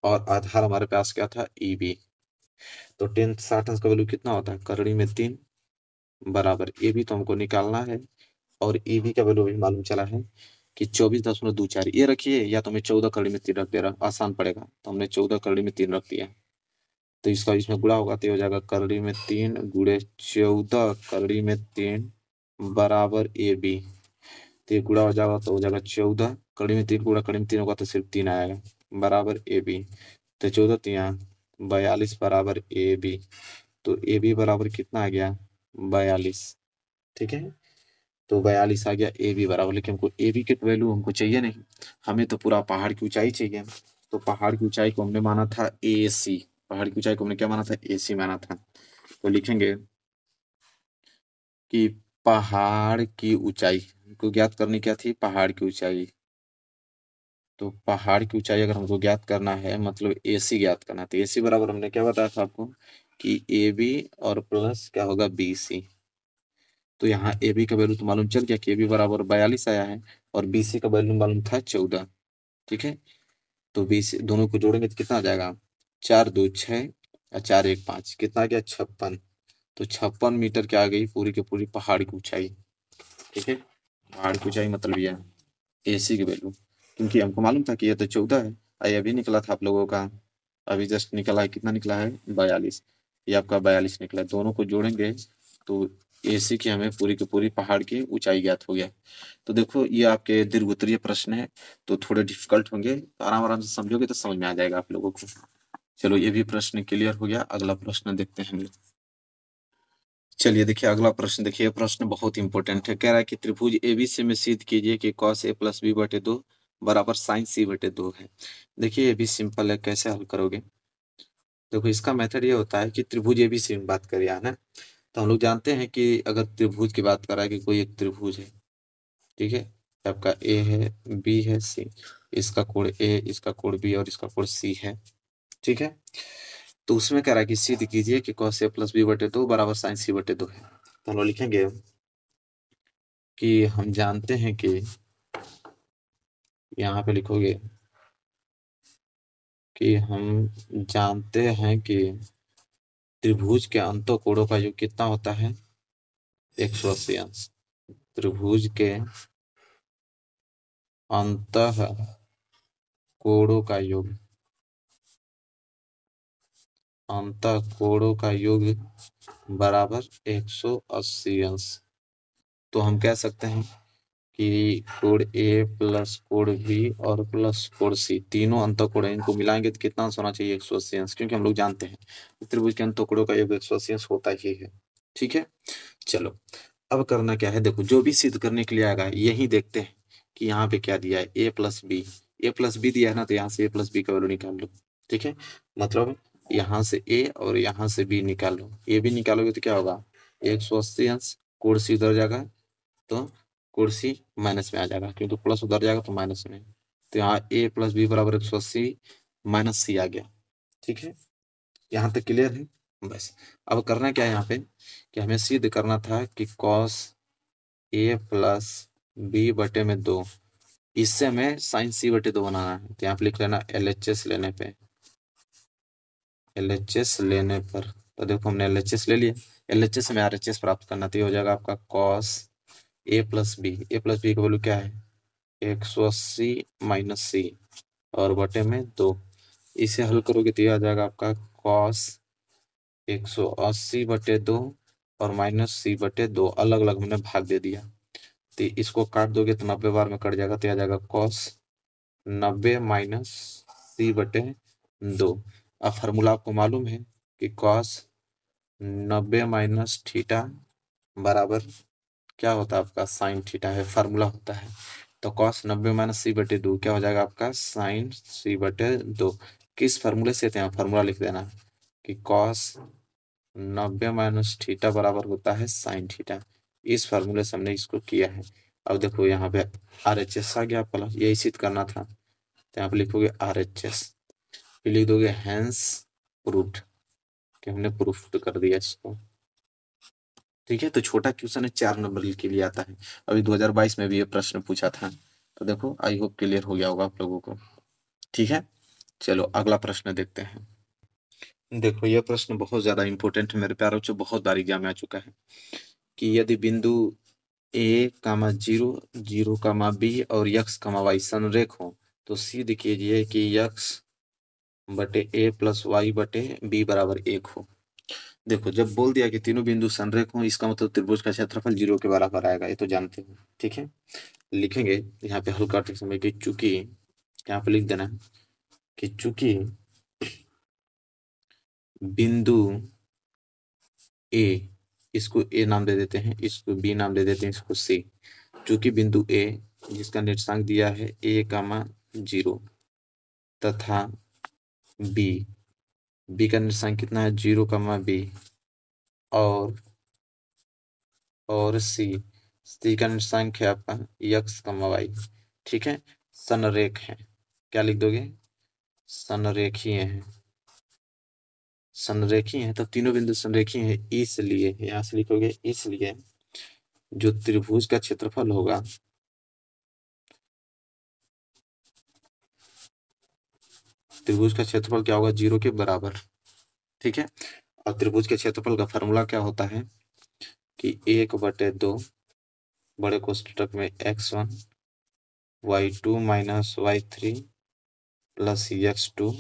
और आधार हमारे पास क्या था ई e बी तो टेन साठ अंश का वैल्यू कितना होता है करड़ी में तीन बराबर ए बी तो हमको निकालना है और ई e बी का वैल्यू भी मालूम चला है कि चौबीस दशमलव दो चार ये रखिए या तो हमें चौदह करड़ी में तीन रख दे रहा आसान पड़ेगा तो हमने चौदह करड़ी में तीन रख दिया तो इसका इसमें गुड़ा होगा तो हो जाएगा करड़ी में तीन गुड़े चौदह करड़ी में तीन बराबर ए बी तो ये गुड़ा हो जाएगा तो हो जाएगा चौदह कड़ी में तीन गुड़ा कड़ी में तीन होगा तो सिर्फ तीन आएगा बराबर ए बी तो चौदह तिया तो बयालीस बराबर ए बी तो ए बी बराबर कितना आ गया बयालीस ठीक है तो बयालीस आ गया ए बी बराबर लेकिन हमको ए बी के वैल्यू हमको चाहिए नहीं हमें तो पूरा पहाड़ की ऊंचाई चाहिए तो पहाड़ की ऊंचाई को हमने माना था ए सी पहाड़ की ऊंचाई को हमने क्या माना था एसी माना था तो लिखेंगे कि पहाड़ की ऊंचाई को ज्ञात करनी क्या थी पहाड़ की ऊंचाई तो पहाड़ की ऊंचाई अगर हमको ज्ञात करना है मतलब ए सी ज्ञात करना है तो ए सी बराबर हमने क्या बताया था आपको कि ए बी और प्लस क्या होगा बी सी तो यहाँ ए बी का वैल्यू तो मालूम चल गया कि ए बी बराबर बयालीस आया है और बी सी का वैल्यू मालूम था चौदह ठीक है तो बी सी दोनों को जोड़ेंगे तो कितना आ जाएगा चार दो छः चार एक पाँच कितना गया छप्पन तो छप्पन मीटर क्या आ गई पूरी की पूरी पहाड़ की ऊंचाई ठीक है पहाड़ की ऊंचाई मतलब यह ए सी की वैल्यू क्योंकि हमको मालूम था कि यह तो चौदह है आई अभी निकला था आप लोगों का अभी जस्ट निकला है कितना निकला है बयालीस ये आपका बयालीस निकला है दोनों को जोड़ेंगे तो ए सी की हमें पूरी की पूरी पहाड़ की ऊंचाई ज्ञात हो गया तो देखो ये आपके दीर्घ उत्तरीय प्रश्न है तो थोड़े डिफिकल्ट होंगे आराम आराम से समझोगे तो समझ में आ जाएगा आप लोगों को चलो ये भी प्रश्न क्लियर हो गया अगला प्रश्न देखते हैं हम लोग चलिए देखिए अगला प्रश्न देखिए प्रश्न बहुत इंपॉर्टेंट है कह रहा है कि त्रिभुज सी में सिद्ध कीजिए कि कॉस ए प्लस बी बटे दो बराबर साइन सी बटे दो है देखिए ये भी सिंपल है कैसे हल करोगे देखो इसका मेथड ये होता है कि त्रिभुज ए सी में बात करिए ना तो हम लोग जानते हैं कि अगर त्रिभुज की बात करा कि कोई एक त्रिभुज है ठीक है आपका ए है बी है सी इसका कोण ए इसका कोण बी और इसका कोण सी है ठीक है तो उसमें कह रहा है कि सिद्ध कीजिए कि कॉस ए प्लस बी बटे दो बराबर साइन सी बटे दो है तो हम लोग लिखेंगे कि हम जानते हैं कि यहाँ पे लिखोगे कि हम जानते हैं कि त्रिभुज के अंतो कोणों का योग कितना होता है एक सौ अस्सी अंश त्रिभुज के अंत कोणों का योग अंत कोणों का योग बराबर 180 अंश तो हम कह सकते हैं कि कोण ए प्लस कोण बी और प्लस कोण सी तीनों अंत कोण इनको मिलाएंगे तो कितना अंश होना चाहिए एक सौ अस्सी अंश क्योंकि हम लोग जानते हैं त्रिभुज के अंत कोणों का योग एक सौ अस्सी अंश होता ही है ठीक है चलो अब करना क्या है देखो जो भी सिद्ध करने के लिए आएगा यही देखते हैं कि यहाँ पे क्या दिया है A plus B A plus B दिया है ना तो यहाँ से ए प्लस बी का वैल्यू निकाल लो ठीक है मतलब यहाँ से ए और यहाँ से बी निकालो ए भी निकालोगे तो क्या होगा एक सौ अस्सी अंश कुर्सी उधर जाएगा तो कुर्सी माइनस में आ जाएगा क्योंकि प्लस उधर जाएगा तो माइनस में तो यहाँ ए प्लस बी बराबर एक सौ अस्सी माइनस सी आ गया ठीक है यहाँ तक क्लियर है बस अब करना क्या है यहाँ पे कि हमें सिद्ध करना था कि कॉस ए प्लस बी बटे में दो इससे हमें साइन सी बटे दो बनाना है तो यहाँ पे लिख लेना एल एच एस लेने पे एल लेने पर तो देखो हमने एल ले लिया एल से हमें आर प्राप्त करना तो ये हो जाएगा आपका cos A plus B A plus B का वैल्यू क्या है एक सौ अस्सी माइनस सी और बटे में दो इसे हल करोगे तो ये आ जाएगा आपका कॉस एक सौ अस्सी बटे दो और माइनस सी बटे दो अलग अलग हमने भाग दे दिया तो इसको काट दोगे तो नब्बे बार में कट जाएगा तो आ जाएगा कॉस नब्बे माइनस सी बटे दो अब फार्मूला आपको मालूम है कि कॉस नब्बे माइनस थीटा बराबर क्या होता है आपका साइन थीटा है फार्मूला होता है तो कॉस नब्बे माइनस सी बटे दो क्या हो जाएगा आपका साइन सी बटे दो किस फार्मूले से यहाँ फार्मूला लिख देना कि कॉस नब्बे माइनस थीटा बराबर होता है साइन थीटा इस फार्मूले से हमने इसको किया है अब देखो यहाँ पे आर एच एस आ गया प्लस यही सिद्ध करना था तो यहाँ पे लिखोगे आर एच एस फिर लिख दोगे हैंस प्रूफ कि हमने प्रूफ कर दिया इसको ठीक है तो छोटा क्वेश्चन है चार नंबर के लिए आता है अभी 2022 में भी ये प्रश्न पूछा था तो देखो आई होप क्लियर हो गया होगा आप लोगों को ठीक है चलो अगला प्रश्न देखते हैं देखो यह प्रश्न बहुत ज्यादा इंपॉर्टेंट है मेरे प्यारों बच्चों बहुत बार एग्जाम में आ चुका है कि यदि बिंदु A comma zero zero comma B और यक्स कामा वाई संरेख हो तो सीध कीजिए कि यक्स बटे ए प्लस वाई बटे बी बराबर एक हो देखो जब बोल दिया कि तीनों बिंदु संरेख हो इसका मतलब त्रिभुज का क्षेत्रफल जीरो के बराबर आएगा ये तो जानते हो ठीक है लिखेंगे यहाँ पे हल करते समय कि चूंकि यहाँ पे लिख देना कि चूंकि बिंदु ए इसको ए नाम दे देते हैं इसको बी नाम दे देते हैं इसको सी चूंकि बिंदु ए जिसका निर्देशांक दिया है ए कामा जीरो तथा बी बी का निर्देशांक कितना है जीरो कमा बी और और सी सी का निर्देशांक है आपका यक्स कमा वाई ठीक है सनरेख है क्या लिख दोगे सनरेखीय है संरेखीय है तो तीनों बिंदु संरेखीय है इसलिए यहाँ से लिखोगे इसलिए जो त्रिभुज का क्षेत्रफल होगा त्रिभुज का क्षेत्रफल क्या होगा जीरो के बराबर ठीक है और त्रिभुज के क्षेत्रफल का फॉर्मूला क्या होता है कि एक बटे दो बड़े कोष्टक में x one y two minus y three plus x two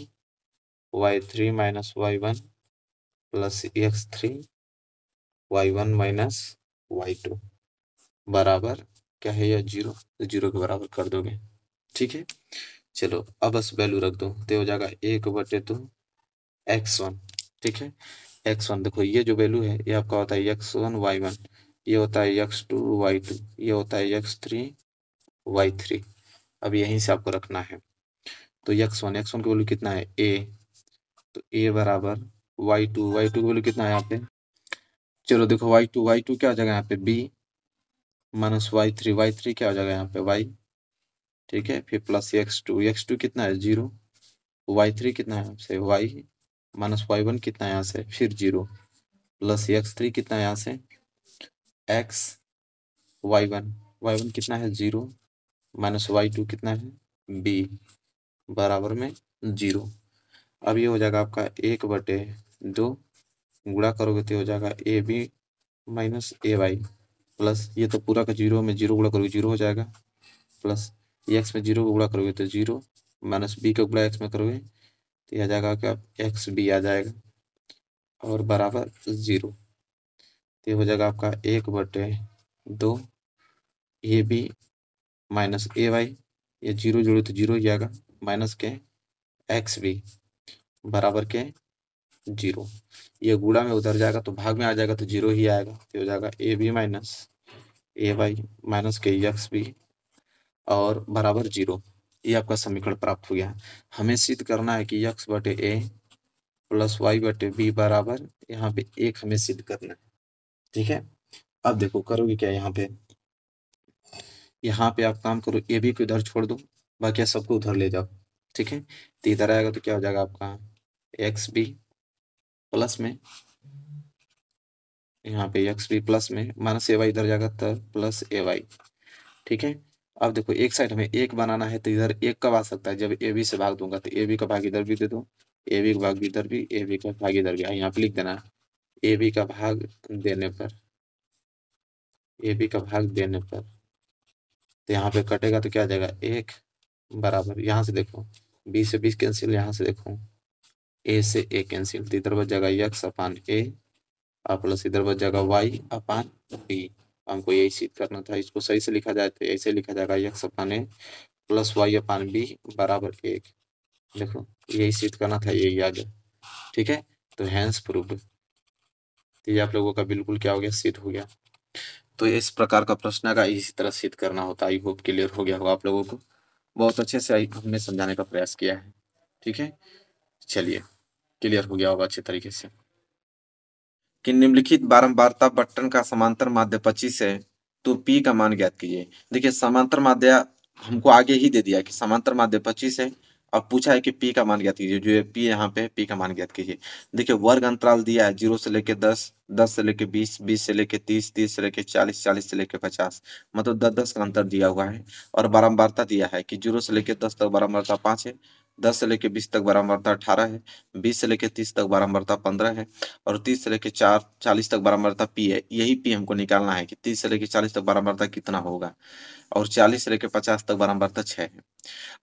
y three minus y one plus x three y one minus y two बराबर क्या है यह जीरो तो जीरो के बराबर कर दोगे ठीक है चलो अब बस वैल्यू रख दो तो हो जाएगा एक बटे दो एक्स वन ठीक है एक्स वन देखो ये जो वैल्यू है ये आपका होता है एक्स वन वाई वन ये होता है एक्स टू वाई टू ये होता है एक्स थ्री वाई थ्री अब यहीं से आपको रखना है तो एक्स वन एक्स वन की वैल्यू कितना है ए तो ए बराबर वाई टू वाई टू की वैल्यू कितना है यहाँ पे चलो देखो वाई टू वाई टू क्या हो जाएगा यहाँ पे B minus y three y three क्या हो जाएगा यहाँ पे वाई ठीक है फिर plus x two x two कितना है जीरो वाई थ्री कितना है आपसे वाई माइनस वाई वन कितना है यहाँ से फिर जीरो प्लस एक्स थ्री कितना है यहाँ से x y one y one कितना है जीरो माइनस वाई टू कितना है बी बराबर में जीरो अब ये हो जाएगा आपका एक बटे दो गुड़ा करोगे तो हो जाएगा A B minus A y plus ये तो पूरा का जीरो में जीरो गुड़ा करोगे जीरो हो जाएगा प्लस एक्स में जीरो को गुणा करोगे तो जीरो माइनस बी को गुणा एक्स में करोगे तो यह आ जाएगा कि आप एक्स बी आ जाएगा और बराबर ज़ीरो तो हो जाएगा आपका एक बटे दो A B minus A y ये जीरो जोड़े तो जीरो ही आएगा माइनस के एक्स बी बराबर के जीरो ये गुणा में उधर जाएगा तो भाग में आ जाएगा तो जीरो ही आएगा तो हो जाएगा A B minus A y minus के एक्स बी और बराबर जीरो ये आपका समीकरण प्राप्त हो गया हमें सिद्ध करना है कि यक्स बटे ए प्लस वाई बटे बी बराबर यहाँ पे एक हमें सिद्ध करना है ठीक है अब देखो करोगे क्या यहाँ पे यहाँ पे आप काम करो ए बी को इधर छोड़ दो बाकी सबको उधर ले जाओ ठीक है तो इधर आएगा तो क्या हो जाएगा आपका एक्स बी प्लस में यहाँ पे एक्स बी प्लस में माइनस ए वाई इधर जाएगा तब प्लस ए वाई ठीक है अब देखो एक साइड हमें एक बनाना है तो इधर एक कब आ सकता है जब ए बी से भाग दूंगा तो ए बी का भाग इधर भी दे दो ए बी का भाग इधर भी ए बी का भाग इधर भी यहाँ पे लिख देना ए बी का भाग देने पर ए बी का भाग देने पर तो यहाँ पे कटेगा तो क्या जाएगा एक बराबर यहाँ से देखो बी से बीस कैंसिल यहाँ से देखो ए से ए कैंसिल तो इधर बच जाएगा यक्स अपान ए और प्लस इधर बच जाएगा वाई अपान बी हमको यही सिद्ध करना था इसको सही से लिखा जाए तो ऐसे लिखा जाएगा x upon A plus y upon B बराबर एक देखो यही सिद्ध करना था यही याद ठीक है तो हैंस प्रूफ तो ये आप लोगों का बिल्कुल क्या हो गया सिद्ध हो गया तो इस प्रकार का प्रश्न का इसी तरह सिद्ध करना होता है आई होप क्लियर हो गया होगा आप लोगों को बहुत अच्छे से हमने समझाने का प्रयास किया है ठीक है चलिए क्लियर हो गया होगा अच्छे तरीके से कि निम्नलिखित बारंबारता बटन का समांतर माध्य 25 है तो पी का मान ज्ञात कीजिए देखिए समांतर माध्य हमको आगे ही दे दिया कि समांतर माध्य 25 है और पूछा है कि पी का मान ज्ञात कीजिए जो है पी यहाँ पे पी का मान ज्ञात कीजिए देखिए वर्ग अंतराल दिया है जीरो से लेके दस दस से लेके बीस बीस से लेके तीस तीस से लेके चालीस चालीस से लेके पचास मतलब दस दस का अंतर दिया हुआ है और बारंबारता दिया है कि जीरो से लेके दस तक बारंबारता पांच है दस से लेके बीस तक बरामरता अठारह है बीस से लेके तीस तक बरामरता पंद्रह है और तीस से लेके चार चालीस तक बरामरता पी है यही पी हमको निकालना है कि तीस से लेके चालीस तक बरामरता कितना होगा और चालीस से लेके पचास तक बरामरता छः है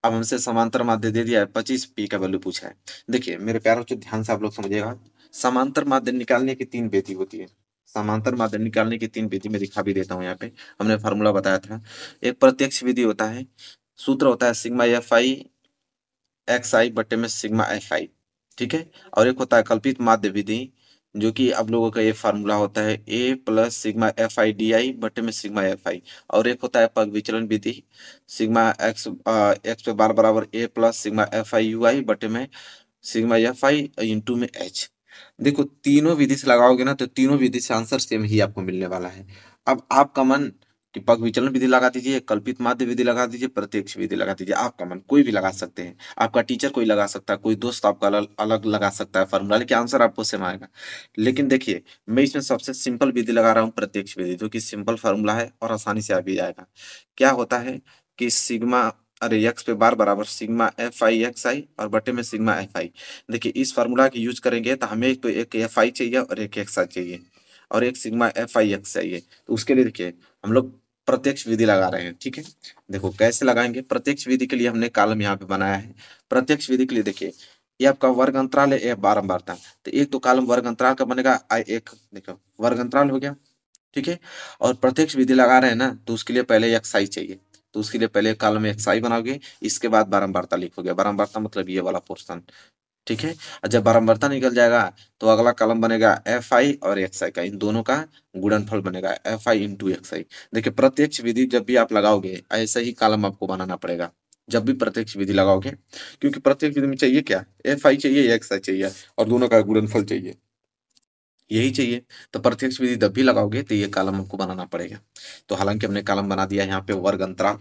अब हमसे समांतर माध्य दे दिया है पच्चीस पी का वैल्यू पूछा है देखिए मेरे प्यारों से ध्यान से आप लोग समझिएगा समांतर माध्य निकालने की तीन बेटी होती है समांतर माध्य निकालने की तीन विधि में दिखा भी देता हूँ यहाँ पे हमने फार्मूला बताया था एक प्रत्यक्ष विधि होता है सूत्र होता है sigma f i x i बटे में सिग्मा एफ आई ठीक है और एक होता है कल्पित माध्य विधि जो कि आप लोगों का ये फार्मूला होता है A plus sigma f i d i बटे में सिग्मा एफ आई और एक होता है पग विचलन विधि सिग्मा एक्स एक्स पे बार बराबर A plus sigma f i u i बटे में सिग्मा एफ आई इंटू में एच देखो तीनों विधि से लगाओगे ना तो तीनों विधि से आंसर सेम ही आपको मिलने वाला है अब आपका मन कि पग विचलन विधि लगा दीजिए कल्पित माध्य विधि लगा दीजिए प्रत्यक्ष विधि लगा दीजिए आपका मन कोई भी लगा सकते हैं आपका टीचर कोई लगा सकता है कोई दोस्त आपका अलग लगा सकता है फॉर्मूला लेकिन आंसर आपको सेम आएगा लेकिन देखिए मैं इसमें सबसे सिंपल विधि लगा रहा हूँ प्रत्यक्ष विधि जो कि सिंपल फॉर्मूला है और आसानी से आ भी जाएगा क्या होता है कि सिग्मा अरे यक्स पे बार बराबर sigma f i x i और बटे में सिग्मा एफ आई देखिए इस फार्मूला की यूज करेंगे तो हमें तो एक एफ आई चाहिए और एक एक्स आई चाहिए और एक सिग्मा एफ आई एक्स चाहिए तो उसके लिए देखिए हम लोग प्रत्यक्ष विधि लगा रहे हैं ठीक है देखो कैसे लगाएंगे प्रत्यक्ष विधि के लिए हमने कालम यहाँ पे बनाया है प्रत्यक्ष विधि के लिए देखिए ये आपका वर्ग अंतराल है बारंबारता तो एक तो कालम वर्ग अंतराल का बनेगा एक देखो वर्ग अंतराल हो गया ठीक है और प्रत्यक्ष विधि लगा रहे हैं ना तो उसके लिए पहले एक्साई चाहिए तो उसके लिए पहले कालम एक एक्साई बनाओगे इसके बाद बारम्बारता लिखोगे बारम्बारता मतलब ये वाला पोर्सन ठीक है जब बारंबारता निकल जाएगा तो अगला कलम बनेगा एफ आई और एक्स आई का इन दोनों का गुणनफल बनेगा f i into x i देखिये प्रत्यक्ष विधि जब भी आप लगाओगे ऐसा ही कलम आपको बनाना पड़ेगा जब भी प्रत्यक्ष विधि लगाओगे क्योंकि प्रत्यक्ष विधि में चाहिए क्या एफ आई चाहिए एक्स आई चाहिए और दोनों का गुणनफल चाहिए यही चाहिए तो प्रत्यक्ष विधि जब भी लगाओगे तो ये कालम आपको बनाना पड़ेगा तो हालांकि हमने कालम बना दिया यहाँ पे वर्ग अंतराल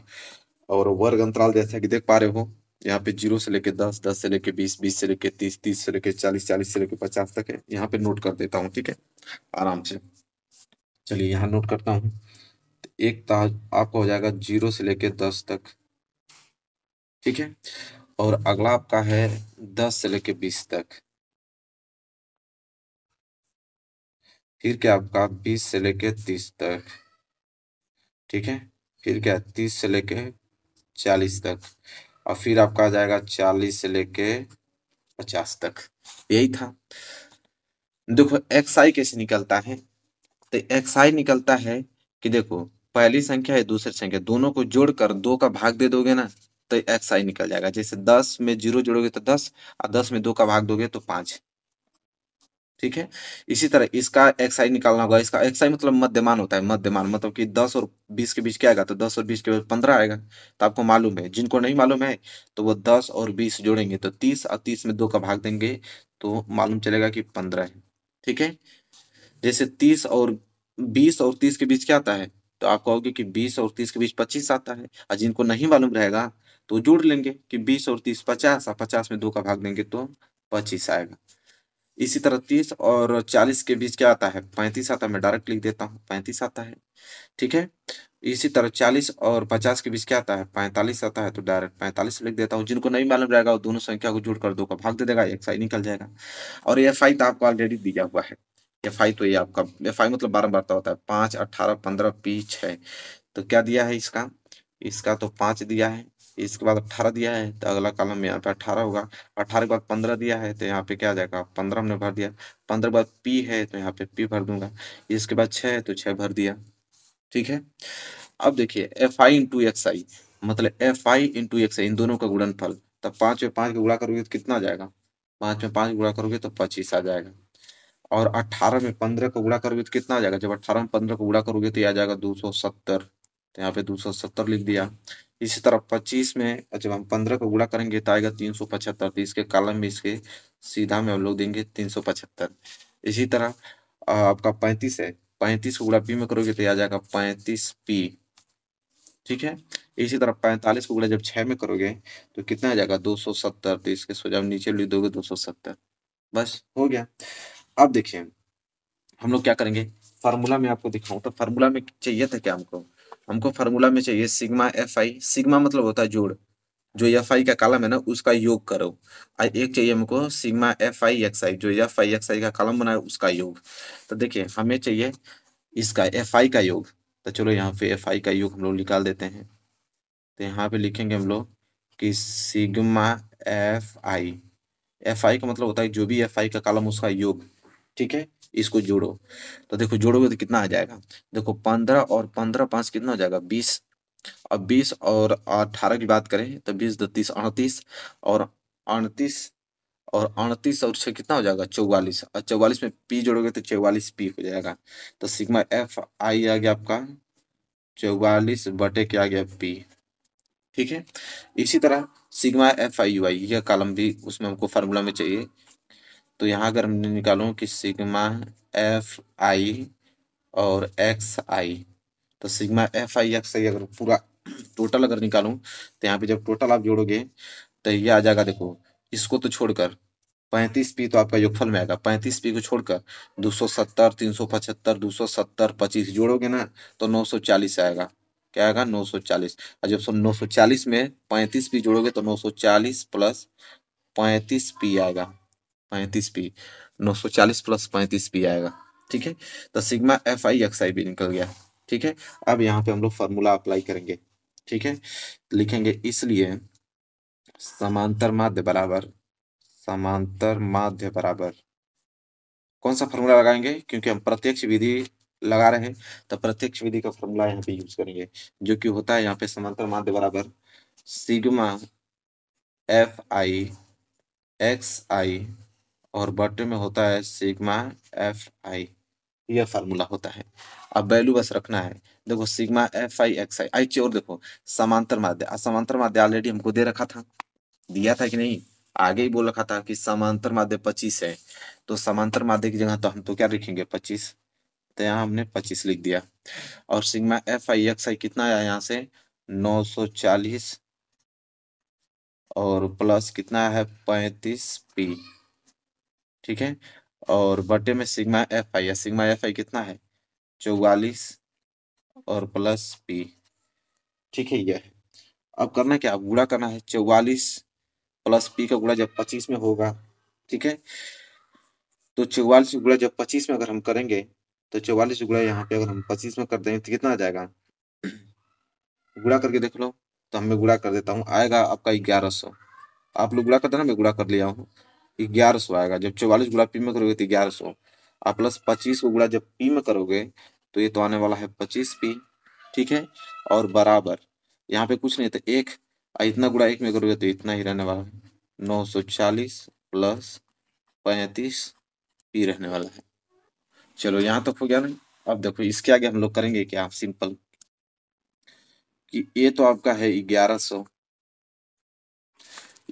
और वर्ग अंतराल जैसा कि देख पा रहे हो यहाँ पे जीरो से लेके दस दस से लेके बीस बीस से लेके तीस तीस से लेके चालीस चालीस से लेके पचास तक है यहाँ पे नोट कर देता हूँ ठीक है आराम से चलिए यहाँ नोट करता हूँ एक ताज आपका हो जाएगा जीरो से लेके दस तक ठीक है और अगला आपका है दस से लेके बीस तक फिर क्या आपका बीस से लेके तीस तक ठीक है फिर क्या तीस से लेके चालीस तक और फिर आपका आ जाएगा चालीस से लेके पचास तक यही था देखो एक्स आई कैसे निकलता है तो एक्स आई निकलता है कि देखो पहली संख्या है दूसरी संख्या दोनों को जोड़कर दो का भाग दे दोगे ना तो एक्स आई निकल जाएगा जैसे दस में जीरो जोड़ोगे तो दस और दस में दो का भाग दोगे तो पांच ठीक है इसी तरह इसका एक्स आई निकालना होगा इसका एक्स आई मतलब मध्यमान होता है मध्यमान मतलब कि दस और बीस के बीच क्या आएगा तो दस और बीस के बीच पंद्रह आएगा तो आपको मालूम है जिनको नहीं मालूम है तो वो दस और बीस जोड़ेंगे तो तीस और तीस में दो का भाग देंगे तो मालूम चलेगा कि पंद्रह है ठीक है जैसे तीस और बीस और तीस के बीच क्या आता है तो आप कहोगे कि बीस और तीस के बीच पच्चीस आता है और जिनको नहीं मालूम रहेगा तो जोड़ लेंगे कि बीस और तीस पचास और पचास में दो का भाग देंगे तो पच्चीस आएगा इसी तरह तीस और चालीस के बीच क्या आता है पैंतीस आता है मैं डायरेक्ट लिख देता हूँ पैंतीस आता है ठीक है इसी तरह चालीस और पचास के बीच क्या आता है पैंतालीस आता है तो डायरेक्ट पैंतालीस लिख देता हूँ जिनको नहीं मालूम रहेगा वो दोनों संख्या को जोड़कर दो का भाग दे देगा एक साइड निकल जाएगा और एफ आई तो आपको ऑलरेडी दिया हुआ है एफ आई तो ये आपका एफ आई मतलब बारह बारता तो होता है पाँच अट्ठारह पंद्रह पी छः तो क्या दिया है इसका इसका तो पाँच दिया है इसके बाद अट्ठारह दिया है तो अगला कॉलम यहाँ पे अठारह होगा अठारह के बाद पंद्रह दिया है तो यहाँ पे क्या आ जाएगा पंद्रह हमने भर दिया पंद्रह के बाद पी है तो यहाँ पे पी भर दूंगा इसके बाद छः है तो छः भर दिया ठीक है अब देखिए f i into x i मतलब f i into x i इन दोनों का फल तब पाँच में पाँच का गुणा करोगे तो कितना आ जाएगा पाँच में पाँच गुणा करोगे तो पच्चीस आ जाएगा और अट्ठारह में पंद्रह को गुणा करोगे तो कितना आ जाएगा जब अट्ठारह में पंद्रह को गुणा करोगे तो आ जाएगा दो सौ सत्तर तो यहाँ पे दो सौ सत्तर लिख दिया इसी तरह 25 में जब हम 15 को गुड़ा करेंगे तो आएगा तीन सौ पचहत्तर तो इसके कालम में इसके सीधा में हम लोग देंगे तीन सौ पचहत्तर इसी तरह आपका 35 है 35 को गुड़ा पी में करोगे तो आ जाएगा पैंतीस पी ठीक है इसी तरह पैंतालीस को गुड़ा जब छः में करोगे तो कितना आ जाएगा दो सौ सत्तर तो इसके सो जब नीचे लिख दोगे दो सौ सत्तर बस हो गया अब देखिए हम लोग क्या करेंगे फार्मूला में आपको दिखाऊँ तो फार्मूला में चाहिए था क्या हमको हमको फार्मूला में चाहिए सिग्मा एफ आई सिग्मा मतलब होता है जोड़ जो एफ आई का कालम है ना उसका योग करो और एक चाहिए हमको sigma f i x i जो एफ आई एक्स आई का कालम बनाए उसका योग तो देखिए हमें चाहिए इसका एफ आई का योग तो चलो यहाँ पे एफ आई का योग हम लोग निकाल देते हैं तो यहाँ पे लिखेंगे हम लोग कि sigma f i f i का मतलब होता है जो भी एफ आई का कालम उसका योग ठीक है इसको जोड़ो तो देखो जोड़ोगे तो कितना आ जाएगा देखो पंद्रह और पंद्रह पांच कितना हो जाएगा बीस अब बीस और अठारह की बात करें तो बीस दो तीस अड़तीस और अड़तीस और अड़तीस और छः कितना हो जाएगा चौवालीस और चौवालीस में पी जोड़ोगे तो चौवालीस पी हो जाएगा तो सिग्मा एफ आई आ गया आपका चौवालीस बटे के आ गया पी ठीक है इसी तरह sigma f i u i यह कालम भी उसमें हमको फार्मूला में चाहिए तो यहाँ अगर हमने निकालूँ कि सिग्मा एफ आई और एक्स आई तो sigma f i x i अगर पूरा टोटल अगर निकालूँ तो यहाँ पे जब टोटल आप जोड़ोगे तो ये आ जाएगा देखो इसको तो छोड़कर पैंतीस पी तो आपका योगफल में आएगा पैंतीस पी को छोड़कर दो सौ सत्तर तीन सौ पचहत्तर दो सौ सत्तर पच्चीस जोड़ोगे ना तो नौ सौ चालीस आएगा क्या आएगा नौ सौ चालीस और जब सो नौ सौ चालीस में पैंतीस पी जोड़ोगे तो नौ सौ चालीस प्लस पैंतीस पी आएगा पैंतीस पी नौ सौ चालीस प्लस पैंतीस पी आएगा ठीक है तो sigma f i x i भी निकल गया ठीक है अब यहाँ पे हम लोग फार्मूला अप्लाई करेंगे ठीक है लिखेंगे इसलिए समांतर माध्य बराबर समांतर माध्य बराबर कौन सा फॉर्मूला लगाएंगे क्योंकि हम प्रत्यक्ष विधि लगा रहे हैं तो प्रत्यक्ष विधि का फॉर्मूला यहाँ पे यूज करेंगे जो कि होता है यहाँ पे समांतर माध्य बराबर sigma f i x i और बटे में होता है सिग्मा एफ आई यह फार्मूला होता है अब वैल्यू बस रखना है देखो sigma f i x i i की देखो समांतर माध्य असमांतर माध्य ऑलरेडी हमको दे रखा था दिया था कि नहीं आगे ही बोल रखा था कि समांतर माध्य पच्चीस है तो समांतर माध्य की जगह तो हम तो क्या लिखेंगे पच्चीस तो यहाँ हमने पच्चीस लिख दिया और sigma f i x i कितना आया यहाँ से नौ सौ चालीस और प्लस कितना है पैंतीस पी ठीक है और बटे में सिग्मा एफ आई या सिग्मा एफ आई कितना है चौवालीस और प्लस पी ठीक है यह अब करना क्या गुड़ा करना है चौवालीस प्लस पी का गुड़ा जब पच्चीस में होगा ठीक है तो चौवालीस गुड़ा जब पच्चीस में अगर हम करेंगे तो चौवालीस गुड़ा यहाँ पे अगर हम पच्चीस में कर देंगे तो कितना आ जाएगा गुड़ा करके देख लो तो हमें गुड़ा कर देता हूँ आएगा आपका ग्यारह सौ आप लोग गुड़ा कर देना मैं गुड़ा कर लिया हूँ ग्यारह सौ आएगा जब चौवालीस गुड़ा पी में करोगे तो ग्यारह सौ और प्लस पच्चीस को गुड़ा जब पी में करोगे तो ये तो आने वाला है पच्चीस पी ठीक है और बराबर यहाँ पे कुछ नहीं तो एक इतना गुड़ा एक में करोगे तो इतना ही रहने वाला है नौ सौ चालीस प्लस पैंतीस पी रहने वाला है चलो यहाँ तक तो हो गया ना अब देखो इसके आगे हम लोग करेंगे क्या सिंपल कि ये तो आपका है ग्यारह सौ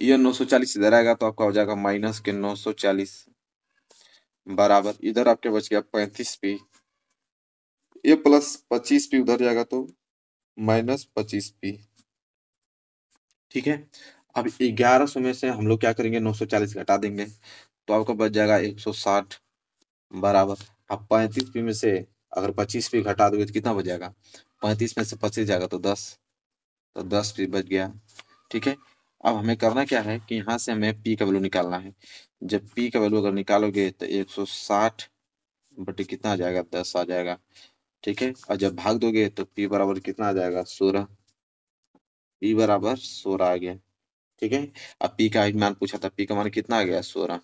ये 940 इधर आएगा तो आपका हो जाएगा माइनस के 940 बराबर इधर आपके बच गया पैंतीस पी ये प्लस पच्चीस पी उधर जाएगा तो माइनस पच्चीस पी ठीक है अब ग्यारह सौ में से हम लोग क्या करेंगे 940 घटा देंगे तो आपका बच जाएगा 160 बराबर अब पैंतीस पी में से अगर पच्चीस पी घटा दोगे तो कितना बच जाएगा पैंतीस में से पच्चीस जाएगा तो दस तो दस पी बच गया ठीक है अब हमें करना क्या है कि यहाँ से हमें पी का वैल्यू निकालना है जब पी का वैल्यू अगर निकालोगे तो 160 बटे कितना आ जाएगा दस आ जाएगा ठीक है और जब भाग दोगे तो पी बराबर कितना आ जाएगा सोलह पी बराबर सोलह आ गया ठीक है अब पी का मान पूछा था पी का मान कितना आ गया सोलह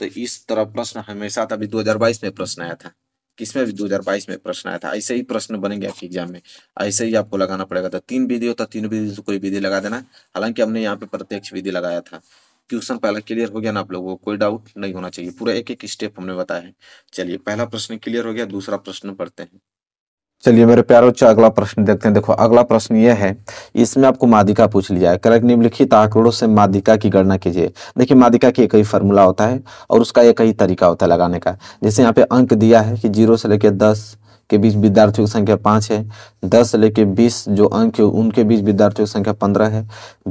तो इस तरह प्रश्न हमेशा था अभी बाईस में प्रश्न आया था किसमें भी बाईस में प्रश्न आया था ऐसे ही प्रश्न बनेंगे आपके एग्जाम में ऐसे ही आपको लगाना पड़ेगा था तीन विधि होता तो तीन विधि से कोई विधि लगा देना हालांकि हमने यहाँ पे प्रत्यक्ष विधि लगाया था क्वेश्चन पहला क्लियर हो गया ना आप लोगों को कोई डाउट नहीं होना चाहिए पूरा एक एक स्टेप हमने बताया है चलिए पहला प्रश्न क्लियर हो गया दूसरा प्रश्न पढ़ते हैं चलिए मेरे बच्चों अगला प्रश्न देखते हैं देखो अगला प्रश्न यह है इसमें आपको मादिका पूछ लिया है करेक्ट निम्नलिखित आंकड़ों से मादिका की गणना कीजिए देखिए मादिका की एक ही फॉर्मूला होता है और उसका एक ही तरीका होता है लगाने का जैसे यहाँ पे अंक दिया है कि जीरो से लेकर दस के बीच विद्यार्थियों की संख्या पाँच है दस से लेकर बीस जो अंक है उनके बीच विद्यार्थियों की संख्या पंद्रह है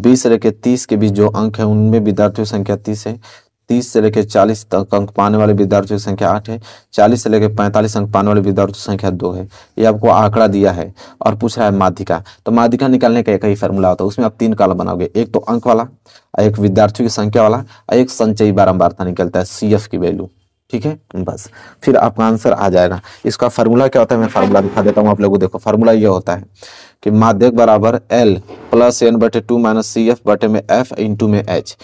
बीस से लेकर तीस के बीच जो अंक है उनमें विद्यार्थियों की संख्या तीस है तीस से लेकर चालीस तक अंक पाने वाले विद्यार्थियों की संख्या आठ है चालीस से लेकर पैंतालीस अंक पाने वाले विद्यार्थियों की संख्या दो है ये आपको आंकड़ा दिया है और पूछ रहा है माध्यिका तो माध्यिका निकालने का एक ही फॉर्मूला होता है उसमें आप तीन काल बनाओगे एक तो अंक वाला एक विद्यार्थियों की संख्या वाला एक संचयी बारम्बारता निकलता है सी की वैल्यू ठीक है बस फिर आपका आंसर आ जाएगा इसका फार्मूला क्या होता है मैं फार्मूला दिखा देता हूँ आप लोगों को देखो फार्मूला ये होता है कि माध्यक बराबर एल प्लस एन बटे टू माइनस सी एफ बटे में एफ इंटू में एच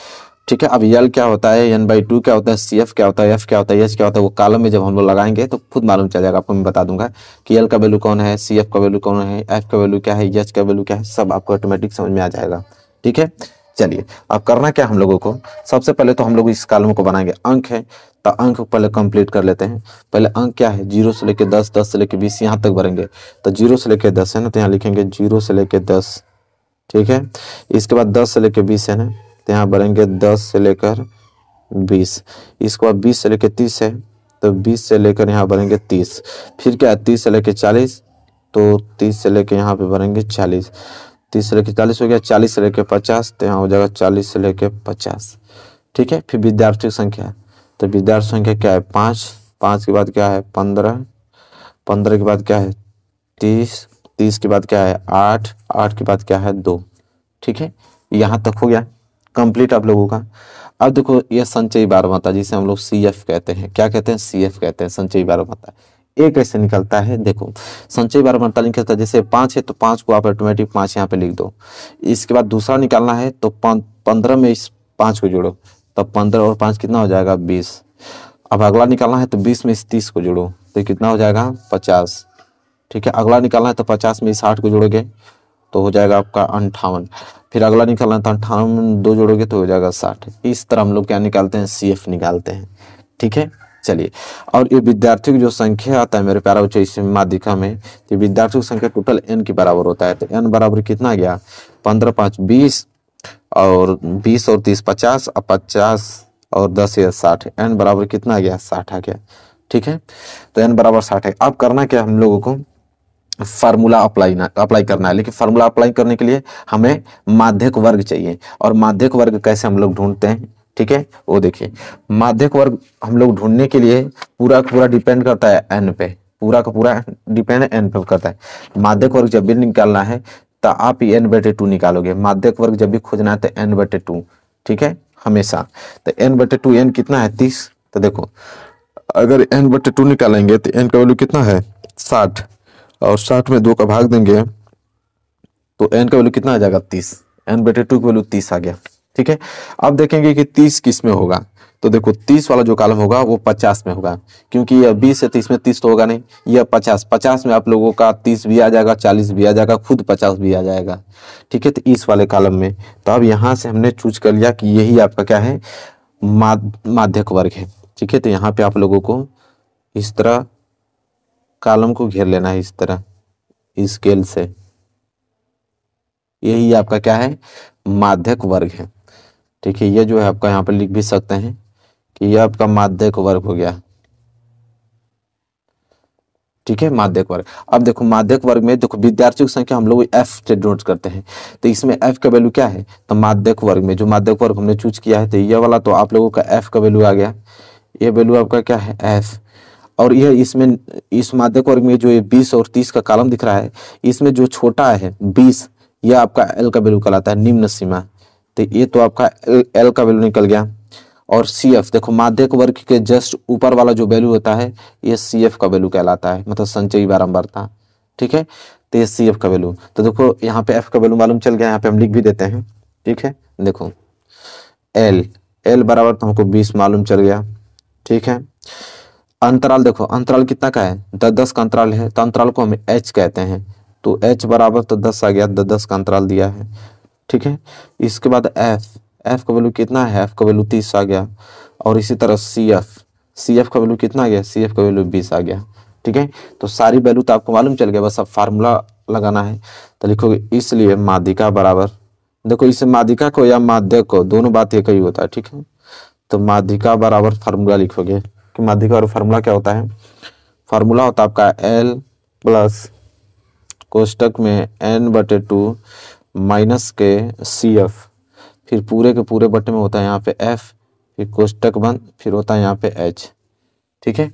ठीक है अब यल क्या होता है एन बाई टू क्या होता है सी एफ क्या होता है एफ क्या होता है एच क्या होता है वो कालम में जब हम लोग लगाएंगे तो खुद मालूम चल जाएगा आपको मैं बता दूंगा कि यल का वैल्यू कौन है सी एफ का वैल्यू कौन है एफ का वैल्यू क्या है एच का वैल्यू क्या है सब आपको ऑटोमेटिक समझ में आ जाएगा ठीक है चलिए अब करना क्या हम लोगों को सबसे पहले तो हम लोग इस कालम को बनाएंगे अंक है तो अंक पहले कंप्लीट कर लेते हैं पहले अंक क्या है जीरो से लेके दस दस से लेके बीस यहाँ तक भरेंगे तो जीरो से लेके दस है ना तो यहाँ लिखेंगे जीरो से लेके दस ठीक है इसके बाद दस से लेके बीस है ना तो यहाँ बढ़ेंगे दस से लेकर बीस इसके बाद बीस से लेकर तीस है तो बीस से लेकर यहाँ बढ़ेंगे तीस फिर क्या तीस से लेकर चालीस तो तीस से लेकर यहाँ पे बढ़ेंगे चालीस तीस से लेकर चालीस हो गया चालीस से लेकर पचास तो यहाँ हो जाएगा चालीस से लेकर पचास ठीक है फिर विद्यार्थी संख्या तो विद्यार्थी संख्या क्या है पाँच पाँच के बाद क्या है पंद्रह पंद्रह के बाद क्या है तीस तीस के बाद क्या है आठ आठ के बाद क्या है दो ठीक है यहाँ तक हो गया कंप्लीट आप लोगों का अब देखो ये संचयी बार माता जिसे हम लोग सी एफ कहते हैं क्या कहते हैं सी एफ कहते हैं संचयी बार माता ए कैसे निकलता है देखो संचयी बार माता निकलता है जैसे पाँच है तो पाँच को आप ऑटोमेटिक पाँच यहाँ पे लिख दो इसके बाद दूसरा निकालना है तो पंद्रह में इस पाँच को जोड़ो तब पंद्रह और पाँच कितना हो जाएगा बीस अब अगला निकालना है तो बीस में इस तीस को जोड़ो तो कितना हो जाएगा पचास ठीक है अगला निकालना है तो पचास में इस साठ को जोड़ोगे तो हो जाएगा आपका अंठावन फिर अगला निकालना था अंठावन में दो जोड़ोगे तो हो जाएगा साठ इस तरह हम लोग क्या निकालते हैं सी निकालते हैं ठीक है चलिए और ये विद्यार्थियों की जो संख्या आता है मेरे प्यारा बच्चों इस माध्यिका में तो विद्यार्थियों की संख्या टोटल एन के बराबर होता है तो एन बराबर कितना गया पंद्रह पाँच बीस और बीस और तीस पचास और पचास और दस या साठ एन बराबर कितना गया साठ आ गया ठीक है तो एन बराबर साठ है अब करना क्या हम लोगों को फार्मूला अप्लाई ना अप्लाई करना है लेकिन फार्मूला अप्लाई करने के लिए हमें माध्यक वर्ग चाहिए और माध्यक वर्ग कैसे हम लोग ढूंढते हैं ठीक है वो देखिए माध्यक वर्ग हम लोग ढूंढने के लिए पूरा पूरा डिपेंड करता है एन पे पूरा का पूरा डिपेंड एन पे करता है माध्यक वर्ग जब भी निकालना है तो आप एन बटे टू निकालोगे माध्यक वर्ग जब भी खोजना है तो एन बटे टू ठीक है हमेशा तो एन बटे टू एन कितना है तीस तो देखो अगर एन बटे टू निकालेंगे तो एन का वैल्यू कितना है साठ और साठ में दो का भाग देंगे तो एन का वैल्यू कितना आ जाएगा तीस एन बेटे टू का वैल्यू तीस आ गया ठीक है अब देखेंगे कि तीस किस में होगा तो देखो तीस वाला जो कालम होगा वो पचास में होगा क्योंकि यह बीस से तीस में तीस तो होगा नहीं यह पचास पचास में आप लोगों का तीस भी आ जाएगा चालीस भी आ जाएगा खुद पचास भी आ जाएगा ठीक है तो इस वाले कालम में तो अब यहाँ से हमने चूज कर लिया कि यही आपका क्या है माध्यक वर्ग है ठीक है तो यहाँ पे आप लोगों को इस तरह कालम को घेर लेना है इस तरह स्केल से यही आपका क्या है माध्यक वर्ग है ठीक है ये जो है आपका यहाँ पर लिख भी सकते हैं कि यह आपका माध्यक वर्ग हो गया ठीक है माध्यक वर्ग अब देखो माध्यक वर्ग में देखो विद्यार्थियों की संख्या हम लोग एफ से नोट करते हैं तो इसमें एफ का वैल्यू क्या है तो माध्यक वर्ग में जो माध्यक वर्ग हमने चूज किया है तो यह वाला तो आप लोगों का एफ का वैल्यू आ गया ये वैल्यू आपका क्या है एफ और यह इसमें इस माध्यक वर्ग में जो ये बीस और तीस का कालम दिख रहा है इसमें जो छोटा है बीस यह आपका एल का वैल्यू कहलाता है निम्न सीमा तो ये तो आपका एल का वैल्यू निकल गया और सी एफ देखो माध्यक वर्ग के जस्ट ऊपर वाला जो वैल्यू होता है ये सी एफ का वैल्यू कहलाता है मतलब संचयी था ठीक है तो ये सी एफ का वैल्यू तो देखो यहाँ पे एफ का वैल्यू मालूम चल गया यहाँ पे हम लिख भी देते हैं ठीक है देखो एल एल बराबर तो हमको बीस मालूम चल गया ठीक है अंतराल देखो अंतराल कितना का है दस दस का अंतराल है तो अंतराल को हम एच कहते हैं तो एच बराबर तो दस आ गया दस दस का अंतराल दिया है ठीक है इसके बाद एफ एफ का वैल्यू कितना है एफ का वैल्यू तीस आ गया और इसी तरह सी एफ सी एफ का वैल्यू कितना आ गया सी एफ का वैल्यू बीस आ गया ठीक है तो सारी वैल्यू तो आपको मालूम चल गया बस अब फार्मूला लगाना है तो लिखोगे इसलिए माध्यिका बराबर देखो इसे माध्यिका को या माध्य को दोनों बात एक ही होता है ठीक है तो माध्यिका बराबर फार्मूला लिखोगे की माध्यिका और फार्मूला क्या होता है फार्मूला होता है आपका एल प्लस कोष्टक में एन बटे टू माइनस के सी एफ फिर पूरे के पूरे बटे में होता है यहाँ पे एफ फिर कोष्टक बंद फिर होता है यहाँ पे एच ठीक है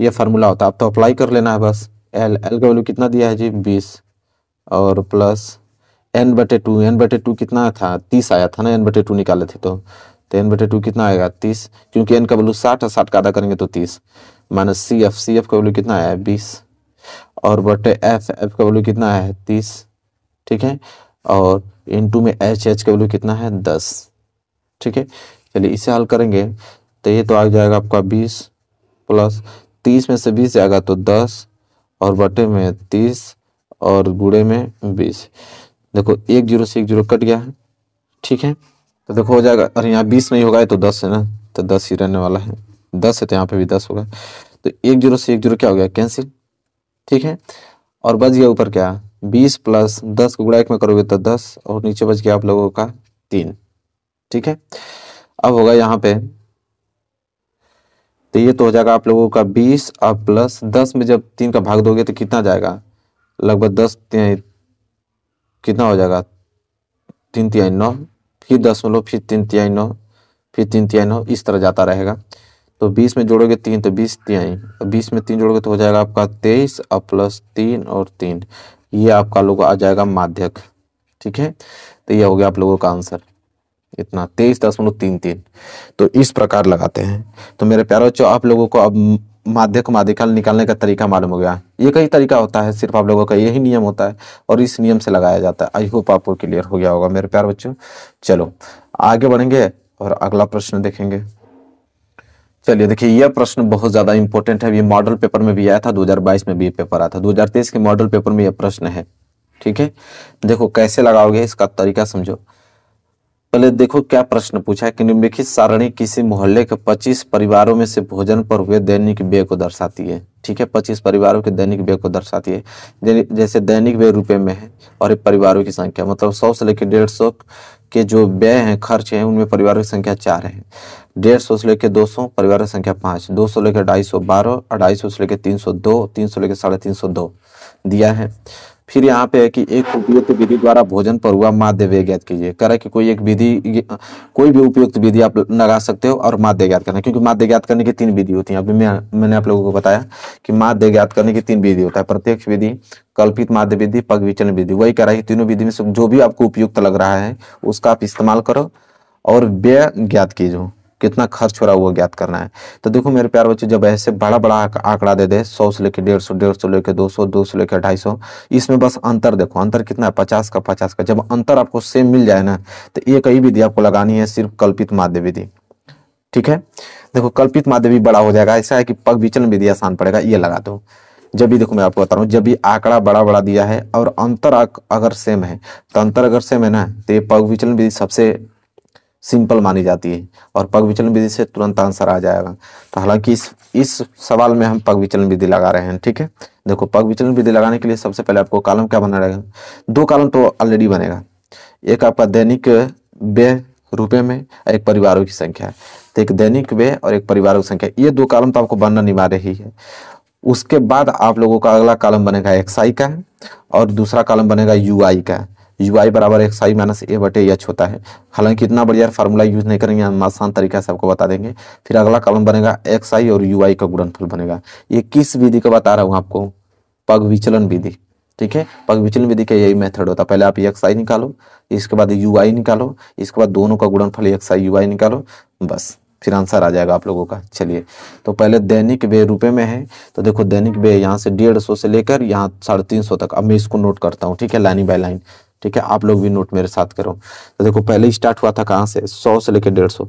ये फार्मूला होता है आप तो अप्लाई कर लेना है बस एल एल का वैल्यू कितना दिया है जी बीस और प्लस एन बटे टू एन बटे टू कितना था तीस आया था ना एन बटे टू निकाले थे तो तो एन बटे टू कितना आएगा तीस क्योंकि एन का वैल्यू साठ और साठ का आधा करेंगे तो तीस minus c f c f का वैल्यू कितना है बीस और बटे एफ एफ का वैल्यू कितना है तीस ठीक है और इन टू में एच एच का वैल्यू कितना है दस ठीक है चलिए इसे हल करेंगे तो ये तो आ जाएगा आपका बीस प्लस तीस में से बीस जाएगा तो दस और बटे में तीस और गुड़े में बीस देखो एक जीरो से एक जीरो कट गया है ठीक है तो देखो हो जाएगा अरे यहाँ बीस नहीं होगा तो दस है ना तो दस ही रहने वाला है दस है तो यहाँ पे भी दस होगा तो एक जीरो से एक जीरो क्या हो गया कैंसिल ठीक है और बच गया ऊपर क्या बीस प्लस दस को गुड़ा एक में करोगे तो दस और नीचे बच गया आप लोगों का तीन ठीक है अब होगा यहाँ पे तो ये तो हो जाएगा आप लोगों का बीस और प्लस दस में जब तीन का भाग दोगे तो कितना जाएगा लगभग दस कितना हो जाएगा तीन तिहाई नौ फिर दशमलव फिर तीन तिहाई नौ फिर तीन तिहाई नौ इस तरह जाता रहेगा तो बीस में जोड़ोगे तीन तो बीस तिहाई बीस में तीन जोड़ोगे तो हो जाएगा आपका तेईस और प्लस तीन और तीन ये आपका लोग आ जाएगा माध्यक ठीक है तो यह हो गया आप लोगों का आंसर इतना तेईस दशमलव तीन तीन तो इस प्रकार लगाते हैं तो मेरे प्यारे बच्चों आप लोगों को अब माध्य को निकालने का तरीका मालूम हो गया ये कई तरीका होता है सिर्फ आप लोगों का यही नियम होता है और इस नियम से लगाया जाता है आई होप आपको क्लियर हो गया होगा मेरे प्यार बच्चों चलो आगे बढ़ेंगे और अगला प्रश्न देखेंगे चलिए देखिए यह प्रश्न बहुत ज़्यादा इंपॉर्टेंट है ये मॉडल पेपर में भी आया था 2022 में भी ये पेपर आया था 2023 के मॉडल पेपर में यह प्रश्न है ठीक है देखो कैसे लगाओगे इसका तरीका समझो पहले देखो क्या प्रश्न पूछा है कि निम्नलिखित सारणी किसी मोहल्ले के 25 परिवारों में से भोजन पर हुए दैनिक व्यय को दर्शाती है ठीक है 25 परिवारों के दैनिक व्यय को दर्शाती है जैसे दैनिक व्यय रुपए में है और परिवारों की संख्या मतलब 100 से लेकर डेढ़ सौ के जो व्यय हैं खर्च हैं उनमें परिवारों की संख्या चार है डेढ़ सौ से लेकर दो सौ परिवारों की संख्या पाँच दो सौ लेकर ढाई सौ बारह ढाई सौ से लेकर तीन सौ दो तीन सौ लेकर साढ़े तीन सौ दो दिया है फिर यहाँ पे है कि एक उपयुक्त विधि द्वारा भोजन पर हुआ माध्य वेग ज्ञात कीजिए कह रहा है कि कोई एक विधि कोई भी उपयुक्त विधि आप लगा सकते हो और माध्य ज्ञात करना क्योंकि माध्य ज्ञात करने की तीन विधि होती है अभी मैं मैंने आप लोगों को बताया कि माध्य ज्ञात करने की तीन विधि होता है प्रत्यक्ष विधि कल्पित माध्य विधि पग विधि वही कह रहा है तीनों विधि में जो भी आपको उपयुक्त लग रहा है उसका आप इस्तेमाल करो और व्यय ज्ञात कीजिए कितना खर्च हो रहा है वो ज्ञात करना है तो देखो मेरे प्यार बच्चों जब ऐसे बड़ा बड़ा आंकड़ा दे दे सौ से लेकर डेढ़ सौ डेढ़ सौ लेकर दो सौ दो सौ लेकर ढाई सौ इसमें बस अंतर देखो अंतर कितना है पचास का पचास का जब अंतर आपको सेम मिल जाए ना तो ये कई विधि आपको लगानी है सिर्फ कल्पित माध्य विधि ठीक है देखो कल्पित माध्य भी बड़ा हो जाएगा ऐसा है कि पग विचलन विधि आसान पड़ेगा ये लगा दो जब भी देखो मैं आपको बता रहा हूँ जब भी आंकड़ा बड़ा बड़ा दिया है और अंतर अगर सेम है तो अंतर अगर सेम है ना तो ये पग विचलन विधि सबसे सिंपल मानी जाती है और पग विचलन विधि से तुरंत आंसर आ जाएगा तो हालांकि इस इस सवाल में हम पग विचलन विधि लगा रहे हैं ठीक है देखो पग विचलन विधि लगाने के लिए सबसे पहले आपको कॉलम क्या बना रहेगा दो कॉलम तो ऑलरेडी बनेगा एक आपका दैनिक व्यय रुपये में एक परिवारों की संख्या है तो एक दैनिक व्यय और एक परिवारों की संख्या ये दो कॉलम तो आपको बनना निभा ही है उसके बाद आप लोगों का अगला कॉलम बनेगा एक्स आई का और दूसरा कॉलम बनेगा यू आई का यू आई बराबर एक्स आई माइनस ए बटे एच होता है हालांकि इतना बढ़िया फार्मूला यूज नहीं करेंगे हम आसान तरीका से आपको बता देंगे फिर अगला कॉलम बनेगा एक्स आई और यू आई का गुणनफल बनेगा ये किस विधि का बता रहा हूँ आपको पग विचलन विधि ठीक है पग विचलन विधि का यही मेथड होता है पहले आप एक्स आई निकालो इसके बाद यू आई निकालो इसके बाद दोनों का गुणनफल एक्स आई यू आई निकालो बस फिर आंसर आ जाएगा आप लोगों का चलिए तो पहले दैनिक व्यय रुपए में है तो देखो दैनिक व्यय यहाँ से डेढ़ सौ से लेकर यहाँ साढ़े तीन सौ तक अब मैं इसको नोट करता हूँ ठीक है लाइन बाय लाइन ठीक है आप लोग भी नोट मेरे साथ करो तो देखो पहले स्टार्ट हुआ था कहाँ से सौ से लेके डेढ़ सौ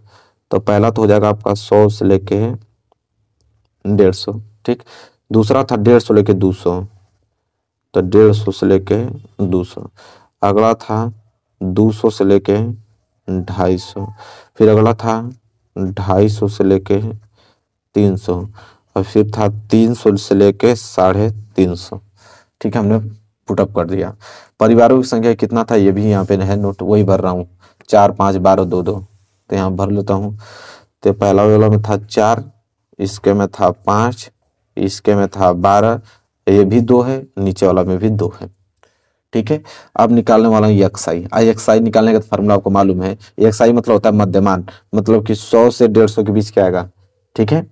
तो पहला तो हो जाएगा आपका सौ से लेके डेढ़ सौ ठीक दूसरा था डेढ़ सौ लेके दो सौ तो डेढ़ सौ से लेके दो सौ अगला था दो सौ से लेके ढाई सौ फिर अगला था ढाई सौ से लेके तीन सौ और फिर था तीन सौ से लेके साढ़े तीन सौ ठीक है हमने पुटअप कर दिया परिवारों की संख्या कितना था ये भी यहाँ पे है नोट वही भर रहा हूँ चार पाँच बारह दो दो तो यहाँ भर लेता हूँ तो पहला वाला में था चार इसके में था पाँच इसके में था बारह ये भी दो है नीचे वाला में भी दो है ठीक है अब निकालने वाला हूँ यकसाई आई यकसाई निकालने का फॉर्मूला आपको मालूम है यकसाई मतलब होता है मध्यमान मतलब कि सौ से 150 के बीच क्या आएगा ठीक है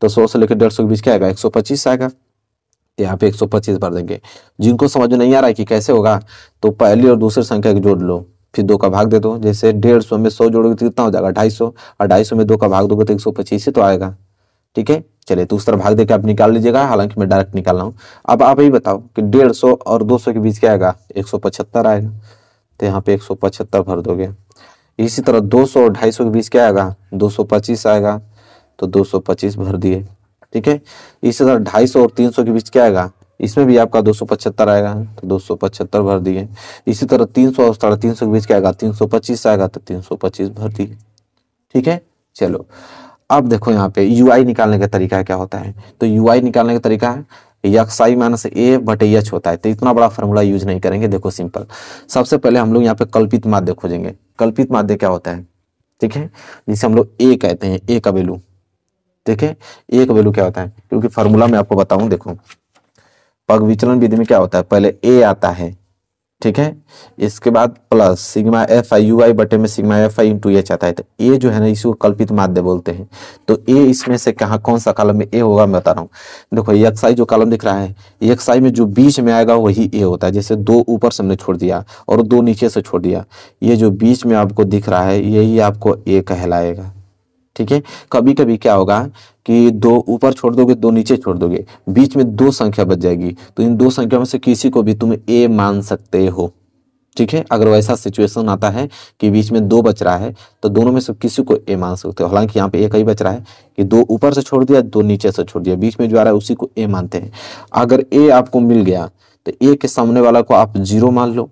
तो सौ से लेकर 150 के बीच क्या आएगा 125 आएगा यहाँ पे 125 भर देंगे जिनको समझ में नहीं आ रहा है कि कैसे होगा तो पहली और दूसरी संख्या जोड़ लो फिर दो का भाग दे दो जैसे डेढ़ सौ में सौ जोड़ोगे तो कितना हो जाएगा ढाई सौ और ढाई सौ में दो का भाग दोगे तो एक सौ पच्चीस ही तो आएगा ठीक है चलिए दूसरा भाग देकर आप निकाल लीजिएगा हालांकि मैं डायरेक्ट निकाल रहा हूँ अब आप यही बताओ कि डेढ़ सौ और दो सौ के बीच क्या आएगा एक सौ पचहत्तर आएगा तो यहाँ पे एक सौ पचहत्तर भर दोगे इसी तरह दो सौ और ढाई सौ के बीच क्या आएगा दो सौ पच्चीस आएगा तो दो सौ पच्चीस भर दिए ठीक है इसी तरह ढाई सौ और तीन सौ के बीच क्या आएगा इसमें भी आपका दो सौ पचहत्तर आएगा तो दो सौ पचहत्तर भर दिए इसी तरह तीन सौ और साढ़े तीन सौ के बीच क्या आएगा तीन सौ पच्चीस आएगा तो तीन सौ पच्चीस भर दिए ठीक है चलो अब देखो यहाँ पे यू आई निकालने का तरीका क्या होता है तो यू आई निकालने का तरीका है यक्साई माइनस ए बटे एच होता है तो इतना बड़ा फार्मूला यूज नहीं करेंगे देखो सिंपल सबसे पहले हम लोग यहाँ पे कल्पित माध्य खोजेंगे कल्पित माध्य क्या होता है ठीक है जिसे हम लोग ए कहते हैं ए का वैल्यू ठीक है ए का वैल्यू क्या होता है क्योंकि फॉर्मूला में आपको बताऊं देखो पग विचलन विधि में क्या होता है पहले ए आता है ठीक है इसके बाद plus sigma f i u i बटे में sigma f i into h आता है तो ए जो है ना इसको कल्पित माध्य बोलते हैं तो ए इसमें से कहा कौन सा कालम में ए होगा मैं बता रहा हूँ देखो एक्स आई जो कालम दिख रहा है एक्स आई में जो बीच में आएगा वही ए होता है जैसे दो ऊपर से हमने छोड़ दिया और दो नीचे से छोड़ दिया ये जो बीच में आपको दिख रहा है यही आपको ए कहलाएगा ठीक है कभी कभी क्या होगा कि दो ऊपर छोड़ दोगे दो नीचे छोड़ दोगे बीच में दो संख्या बच जाएगी तो इन दो संख्या में से किसी को भी तुम ए मान सकते हो ठीक है अगर वैसा सिचुएशन आता है कि बीच में दो बच रहा है तो दोनों में से किसी को ए मान सकते हो हालांकि यहाँ पे एक ही बच रहा है कि दो ऊपर से छोड़ दिया दो नीचे से छोड़ दिया बीच में जो आ रहा है उसी को ए मानते हैं अगर ए आपको मिल गया तो ए के सामने वाला को आप जीरो मान लो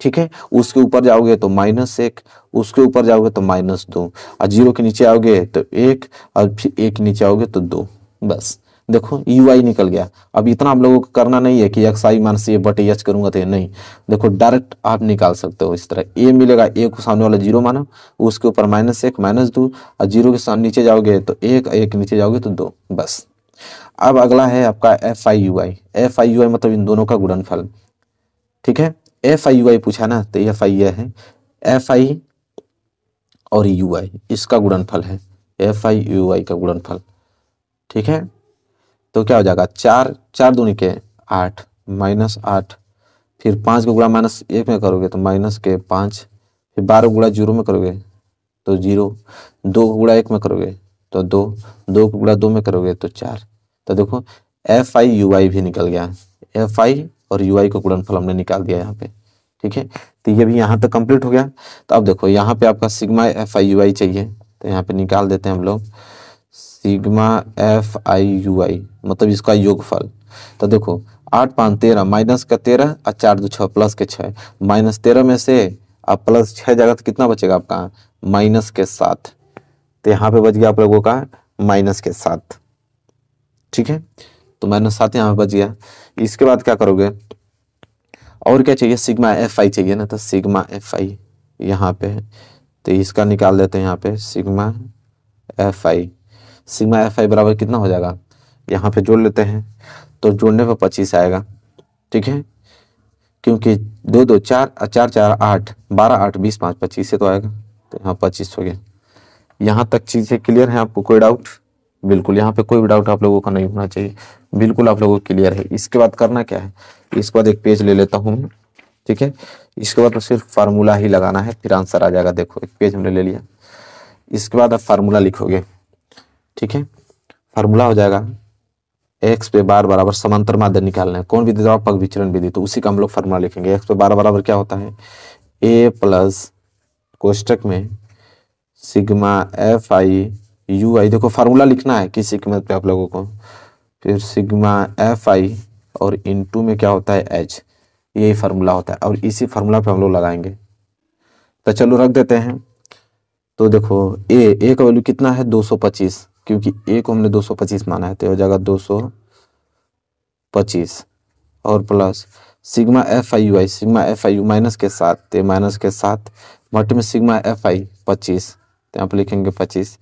ठीक है उसके ऊपर जाओगे तो माइनस एक उसके ऊपर जाओगे तो माइनस दो और जीरो के नीचे आओगे तो एक और फिर एक नीचे आओगे तो दो बस देखो यू आई निकल गया अब इतना आप लोगों को करना नहीं है कि एक्स आई मान से बटे एच करूंगा तो नहीं देखो डायरेक्ट आप निकाल सकते हो इस तरह ए मिलेगा ए को सामने वाला जीरो मानो उसके ऊपर माइनस एक माइनस दो और जीरो के सामने नीचे जाओगे तो एक एक नीचे जाओगे तो दो बस अब अगला है आपका f i u i f i u i मतलब इन दोनों का गुणनफल ठीक है एफ आई यू आई पूछा ना तो एफ आई ए है एफ आई और यू आई इसका गुणनफल है एफ आई यू आई का गुणनफल ठीक है तो क्या हो जाएगा चार चार दूनी के आठ माइनस आठ फिर पाँच को गुणा माइनस एक में करोगे तो माइनस के पाँच फिर बारह गुड़ा जीरो में करोगे तो जीरो दो गुड़ा एक में करोगे तो दो दो गुड़ा दो में करोगे तो चार तो देखो एफ आई यू आई भी निकल गया एफ आई और यू का गुणनफल हमने निकाल दिया यहाँ पे ठीक है तो ये भी यहाँ तक कंप्लीट हो गया तो अब देखो यहाँ पे आपका sigma f i u i चाहिए तो यहाँ पे निकाल देते हैं हम लोग sigma f i u i मतलब इसका योगफल तो देखो आठ पाँच तेरह माइनस का तेरह और चार दो छः प्लस के छः माइनस तेरह में से अब प्लस छः जगह तो कितना बचेगा आपका माइनस के साथ तो यहाँ पे बच गया आप लोगों का माइनस के साथ ठीक है तो माइनस सात यहाँ पे बच गया इसके बाद क्या करोगे और क्या चाहिए सिग्मा एफ आई चाहिए ना तो सिग्मा एफ आई यहाँ पे है तो इसका निकाल देते हैं यहाँ पे sigma f i sigma f i बराबर कितना हो जाएगा यहाँ पे जोड़ लेते हैं तो जोड़ने पर पच्चीस आएगा ठीक है क्योंकि दो दो चार चार चार आठ बारह आठ बीस पाँच पच्चीस से तो आएगा तो यहाँ पच्चीस हो गया यहाँ तक चीज़ें क्लियर हैं आपको कोई डाउट बिल्कुल यहाँ पे कोई भी डाउट आप लोगों का नहीं होना चाहिए बिल्कुल आप लोगों को क्लियर है इसके बाद करना क्या है इसके बाद एक पेज ले लेता हूँ ठीक है इसके बाद तो सिर्फ फार्मूला ही लगाना है फिर आंसर आ जाएगा देखो एक पेज हमने ले लिया इसके बाद आप फार्मूला लिखोगे ठीक है फार्मूला हो जाएगा एक्स पे बार बराबर समांतर माध्य निकालना है कौन विधि पग विचरण विधि तो उसी का हम लोग फार्मूला लिखेंगे एक्स पे बार बराबर क्या होता है ए प्लस कोष्टक में sigma f i u i देखो फार्मूला लिखना है किस कीमत पे आप लोगों को फिर सिग्मा एफ आई और इन टू में क्या होता है एच यही फार्मूला होता है और इसी फार्मूला पे हम लोग लगाएंगे तो चलो रख देते हैं तो देखो ए ए का वैल्यू कितना है 225 क्योंकि ए को हमने 225 माना है तो हो जाएगा 225 और plus sigma f i u i sigma f i u minus के साथ माइनस तो के साथ मट में सिग्मा एफ आई पच्चीस तो यहाँ पर लिखेंगे पच्चीस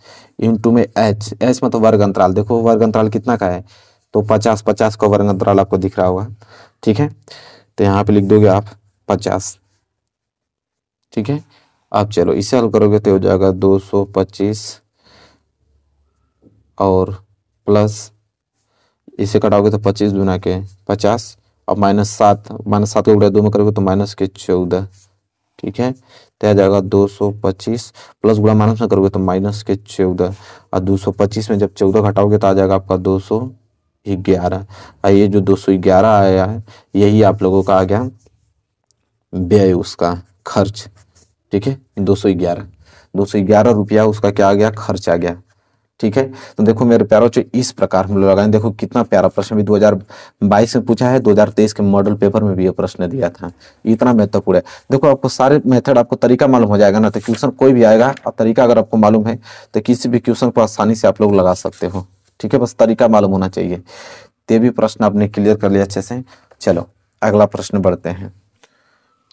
इंटू में एच एच मतलब तो वर्ग अंतराल देखो वर्ग अंतराल कितना का है तो पचास पचास का वर्ग अंतराल आपको दिख रहा होगा ठीक है तो यहाँ पे लिख दोगे आप पचास ठीक है आप चलो इसे हल करोगे तो हो जाएगा दो सौ पच्चीस और प्लस इसे कटाओगे तो पच्चीस दुना के पचास और माइनस सात माइनस सात को उड़ा दो में करोगे तो माइनस के चौदह ठीक है તે આ જગા 225 પ્લસ ગુણા માનાસ ન કરોગે તો માઈનસ કે 14 અ 225 મે જબ 14 ઘટાઓગે તો આ જાગા આપકા 211 આ યે જો 211 આયા યહી આપ લોકો કા આ ગયા બેય uska ખર્ચ ઠીક હે 211 211 રૂપિયા uska kya agaya kharcha agaya ठीक है तो देखो मेरे प्यारों बच्चों इस प्रकार हम लोग लगाए देखो कितना प्यारा प्रश्न भी 2022 में पूछा है 2023 के मॉडल पेपर में भी ये प्रश्न दिया था इतना महत्वपूर्ण है देखो आपको सारे मेथड आपको तरीका मालूम हो जाएगा ना तो क्वेश्चन कोई भी आएगा और तरीका अगर आपको मालूम है तो किसी भी क्वेश्चन को आसानी से आप लोग लगा सकते हो ठीक है बस तरीका मालूम होना चाहिए ये भी प्रश्न आपने क्लियर कर लिया अच्छे से चलो अगला प्रश्न बढ़ते हैं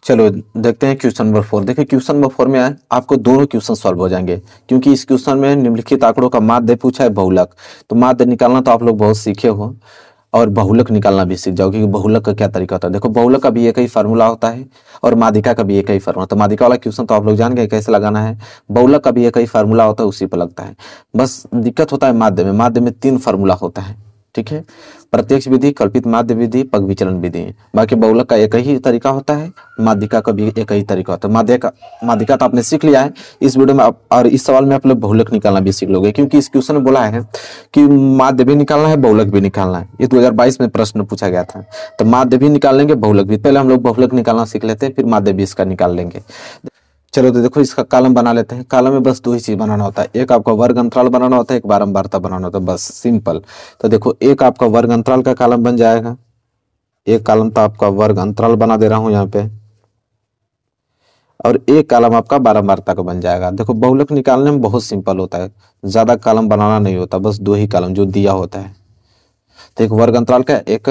चलो देखते हैं क्वेश्चन नंबर फोर देखिए क्वेश्चन नंबर फोर में आपको दोनों क्वेश्चन सॉल्व हो जाएंगे क्योंकि इस क्वेश्चन में निम्नलिखित आंकड़ों का माध्य पूछा है बहुलक तो माध्य निकालना तो आप लोग बहुत सीखे हो और बहुलक निकालना भी सीख जाओगे क्योंकि बहुलक का क्या तरीका होता है देखो बहुलक का भी एक ही फार्मूला होता है और मादिका का भी एक ही फार्मूला तो मादिका वाला क्वेश्चन तो आप लोग जान गए कैसे लगाना है बहुलक का भी एक ही फार्मूला होता है उसी पर लगता है बस दिक्कत होता है माध्य में माध्य में तीन फार्मूला होता है ठीक है प्रत्यक्ष विधि कल्पित माध्य विधि पग विचलन विधि बाकी बहुलक का एक ही तरीका होता है माध्यिका का भी एक ही तरीका होता है माध्यिका माध्यिका तो आपने सीख लिया है इस वीडियो में आप और इस सवाल में आप लोग बहुलक निकालना भी सीख लोगे क्योंकि इस क्वेश्चन में बोला है कि माध्य भी निकालना है बहुलक भी निकालना है ये दो में प्रश्न पूछा गया था तो माध्य भी निकाल लेंगे बहुलक भी पहले हम लोग बहुलक निकालना सीख लेते हैं फिर माध्य भी इसका निकाल लेंगे चलो तो देखो इसका कालम बना लेते हैं कालम में बस दो ही चीज़ बनाना होता है एक आपका वर्ग अंतराल बनाना होता है एक बारंबारता बनाना होता है बस सिंपल तो देखो एक आपका वर्ग अंतराल का कालम बन जाएगा एक कालम तो आपका वर्ग अंतराल बना दे रहा हूं यहाँ पे और एक कालम आपका बारंबारता का बन जाएगा देखो बहुलक निकालने में बहुत सिंपल होता है ज़्यादा कालम बनाना नहीं होता बस दो ही कालम जो दिया होता है तो एक वर्ग अंतराल का एक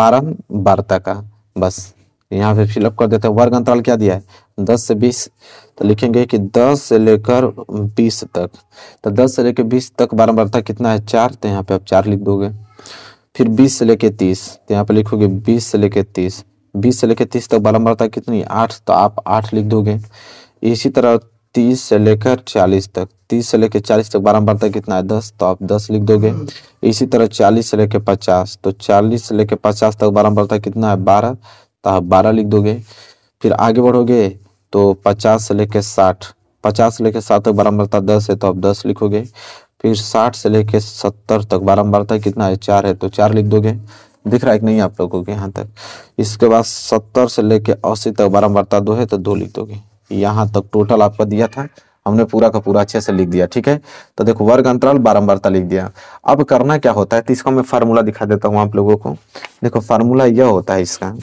बारंबारता का बस यहाँ पे फिलअप कर देते हैं वर्ग अंतराल क्या दिया है दस से बीस तो लिखेंगे कि दस से लेकर बीस तक तो दस से लेकर बीस तक बारम्बारता कितना है चार तो यहाँ पे आप चार लिख दोगे फिर बीस से लेकर तीस तो यहाँ पे लिखोगे बीस से लेकर तीस बीस से लेकर तीस तक बारम्बारता कितनी आठ तो आप आठ लिख दोगे इसी तरह तीस से लेकर चालीस तक तीस से लेकर चालीस तक बारम्बारता कितना है दस तो आप दस लिख दोगे इसी तरह चालीस से लेकर पचास तो चालीस से लेकर पचास तक बारम्बारता कितना है बारह तो आप बारह लिख दोगे फिर आगे बढ़ोगे तो पचास से लेकर साठ पचास से लेकर साठ तक बारम्बारता दस है तो आप दस लिखोगे फिर साठ से लेकर सत्तर तक बारम्बारता कितना है चार है तो चार लिख दोगे दिख रहा है कि नहीं आप लोगों के यहाँ तक इसके बाद सत्तर से लेकर अस्सी तक बारम्बारता दो है तो दो लिख दोगे यहाँ तक टोटल आपका दिया था हमने पूरा का पूरा अच्छे से लिख दिया ठीक है तो देखो वर्ग अंतराल बारंबारता लिख दिया अब करना क्या होता है तो इसका मैं फार्मूला दिखा देता हूँ आप लोगों को देखो फार्मूला यह होता है इसका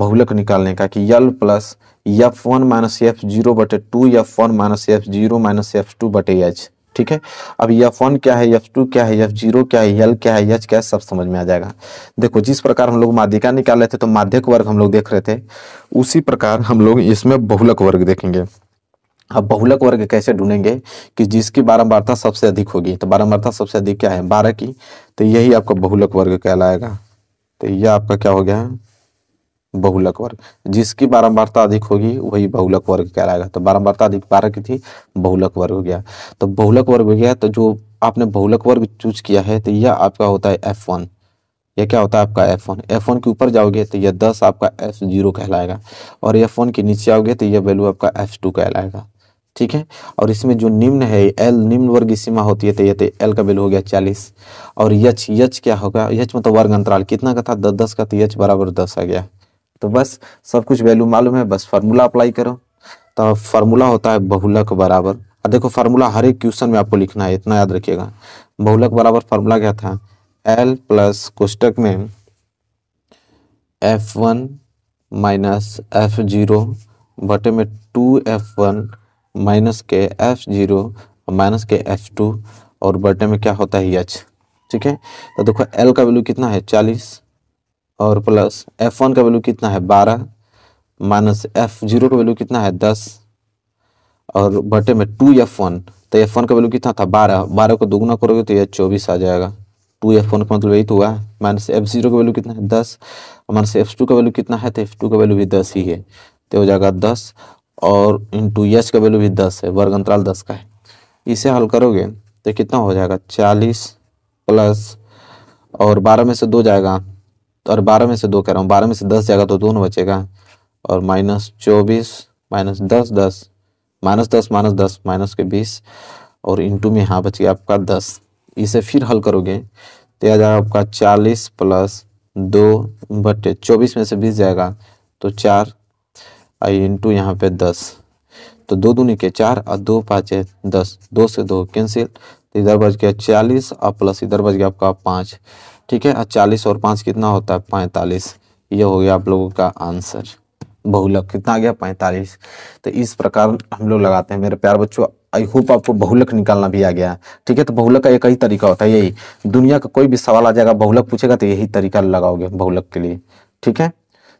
बहुलक निकालने का कि l plus f one minus f zero बटे two f one minus f zero minus f two बटे एच ठीक है अब एफ वन क्या है एफ टू क्या है एफ जीरो क्या है यल क्या है एच क्या है सब समझ में आ जाएगा देखो जिस प्रकार हम लोग माध्यिका निकाल रहे थे तो माध्यक वर्ग हम लोग देख रहे थे उसी प्रकार हम लोग इसमें बहुलक वर्ग देखेंगे अब बहुलक वर्ग कैसे ढूंढेंगे कि जिसकी बारंबारता सबसे अधिक होगी तो बारंबारता सबसे अधिक क्या है बारह की तो यही आपका बहुलक वर्ग कहलाएगा तो यह आपका क्या हो गया है बहुलक वर्ग जिसकी बारंबारता अधिक होगी वही बहुलक वर्ग कहलाएगा तो बारंबारता अधिक बारह की थी बहुलक वर्ग हो गया तो बहुलक वर्ग हो गया तो जो आपने बहुलक वर्ग चूज किया है तो यह आपका होता है एफ वन यह क्या होता है आपका एफ वन एफ वन के ऊपर जाओगे तो यह दस आपका एफ जीरो कहलाएगा और एफ वन के नीचे आओगे तो यह वैल्यू आपका एफ टू कहलाएगा ठीक है और इसमें जो निम्न है एल निम्न वर्ग की सीमा होती है तो ये एल तो का वैल्यू हो गया चालीस और यच यच क्या होगा यच मतलब वर्ग अंतराल कितना का था दस दस का तो यच बराबर दस आ गया तो बस सब कुछ वैल्यू मालूम है बस फार्मूला अप्लाई करो तो फार्मूला होता है बहुलक बराबर अब देखो फार्मूला हर एक क्वेश्चन में आपको लिखना है इतना याद रखिएगा बहुलक बराबर फार्मूला क्या था एल प्लस कोष्टक में f one minus f zero बटे में टू एफ वन माइनस के एफ जीरो माइनस के एफ टू और बटे में क्या होता है एच ठीक है तो देखो एल का वैल्यू कितना है चालीस और प्लस एफ वन का वैल्यू कितना है बारह माइनस एफ जीरो का वैल्यू कितना है दस और बटे में टू एफ वन तो एफ वन का वैल्यू कितना था बारह बारह को दोगुना करोगे तो यह चौबीस आ जाएगा टू एफ वन का मतलब यही तो हुआ माइनस एफ जीरो का वैल्यू कितना है दस और माइनस एफ टू का वैल्यू कितना है तो एफ टू का वैल्यू भी दस ही है तो हो जाएगा दस और इन टू एच का वैल्यू भी दस है वर्ग अंतराल दस का है इसे हल करोगे तो कितना हो जाएगा चालीस प्लस और बारह में से दो जाएगा और बारह में से दो कह रहा हूँ बारह में से दस जाएगा तो दोनों बचेगा और माइनस चौबीस माइनस दस दस माइनस दस माइनस दस माइनस के बीस और इंटू में यहाँ बच गया आपका दस इसे फिर हल करोगे तो यह जाएगा आपका चालीस प्लस दो बटे चौबीस में से बीस जाएगा तो चार आई इंटू यहाँ पे दस तो दो दूनी के चार और दो पाँचे दस दो से दो कैंसिल तो इधर बच गया चालीस और प्लस इधर बच गया आपका पाँच ठीक है चालीस और पाँच कितना होता है पैंतालीस ये हो गया आप लोगों का आंसर बहुलक कितना आ गया पैंतालीस तो इस प्रकार हम लोग लगाते हैं मेरे प्यार बच्चों आई होप आपको बहुलक निकालना भी आ गया ठीक है तो बहुलक का एक ही तरीका होता है यही दुनिया का कोई भी सवाल आ जाएगा बहुलक पूछेगा तो यही तरीका लगाओगे बहुलक के लिए ठीक है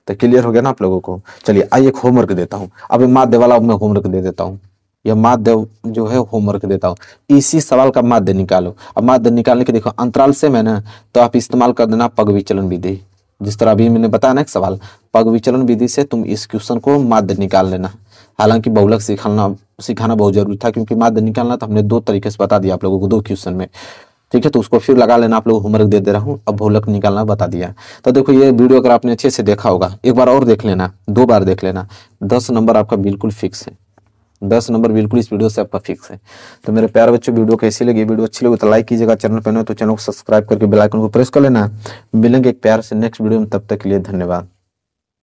तो क्लियर हो गया ना आप लोगों को चलिए आइए एक होमवर्क देता हूँ अब माध्यवाला में होमवर्क दे देता हूँ यह माध्य जो है होमवर्क देता हूँ इसी सवाल का माध्य निकालो अब माध्य निकालने के देखो अंतराल सेम है ना तो आप इस्तेमाल कर देना पग विचलन विधि जिस तरह अभी मैंने बताया ना सवाल पग विचलन विधि से तुम इस क्वेश्चन को माध्य निकाल लेना हालांकि बहुलक सिखाना सिखाना बहुत जरूरी था क्योंकि माध्य निकालना तो हमने दो तरीके से बता दिया आप लोगों को दो क्वेश्चन में ठीक है तो उसको फिर लगा लेना आप लोग होमवर्क दे दे रहा हूँ अब भोलक निकालना बता दिया तो देखो ये वीडियो अगर आपने अच्छे से देखा होगा एक बार और देख लेना दो बार देख लेना दस नंबर आपका बिल्कुल फिक्स है दस नंबर बिल्कुल इस वीडियो से आपका फिक्स है तो मेरे प्यार बच्चों वीडियो कैसी लगी वीडियो अच्छी लगी तो लाइक कीजिएगा चैनल पर तो चैनल को सब्सक्राइब करके बेलाइकन को प्रेस कर लेना मिलेंगे एक प्यार से नेक्स्ट वीडियो में तब तक के लिए धन्यवाद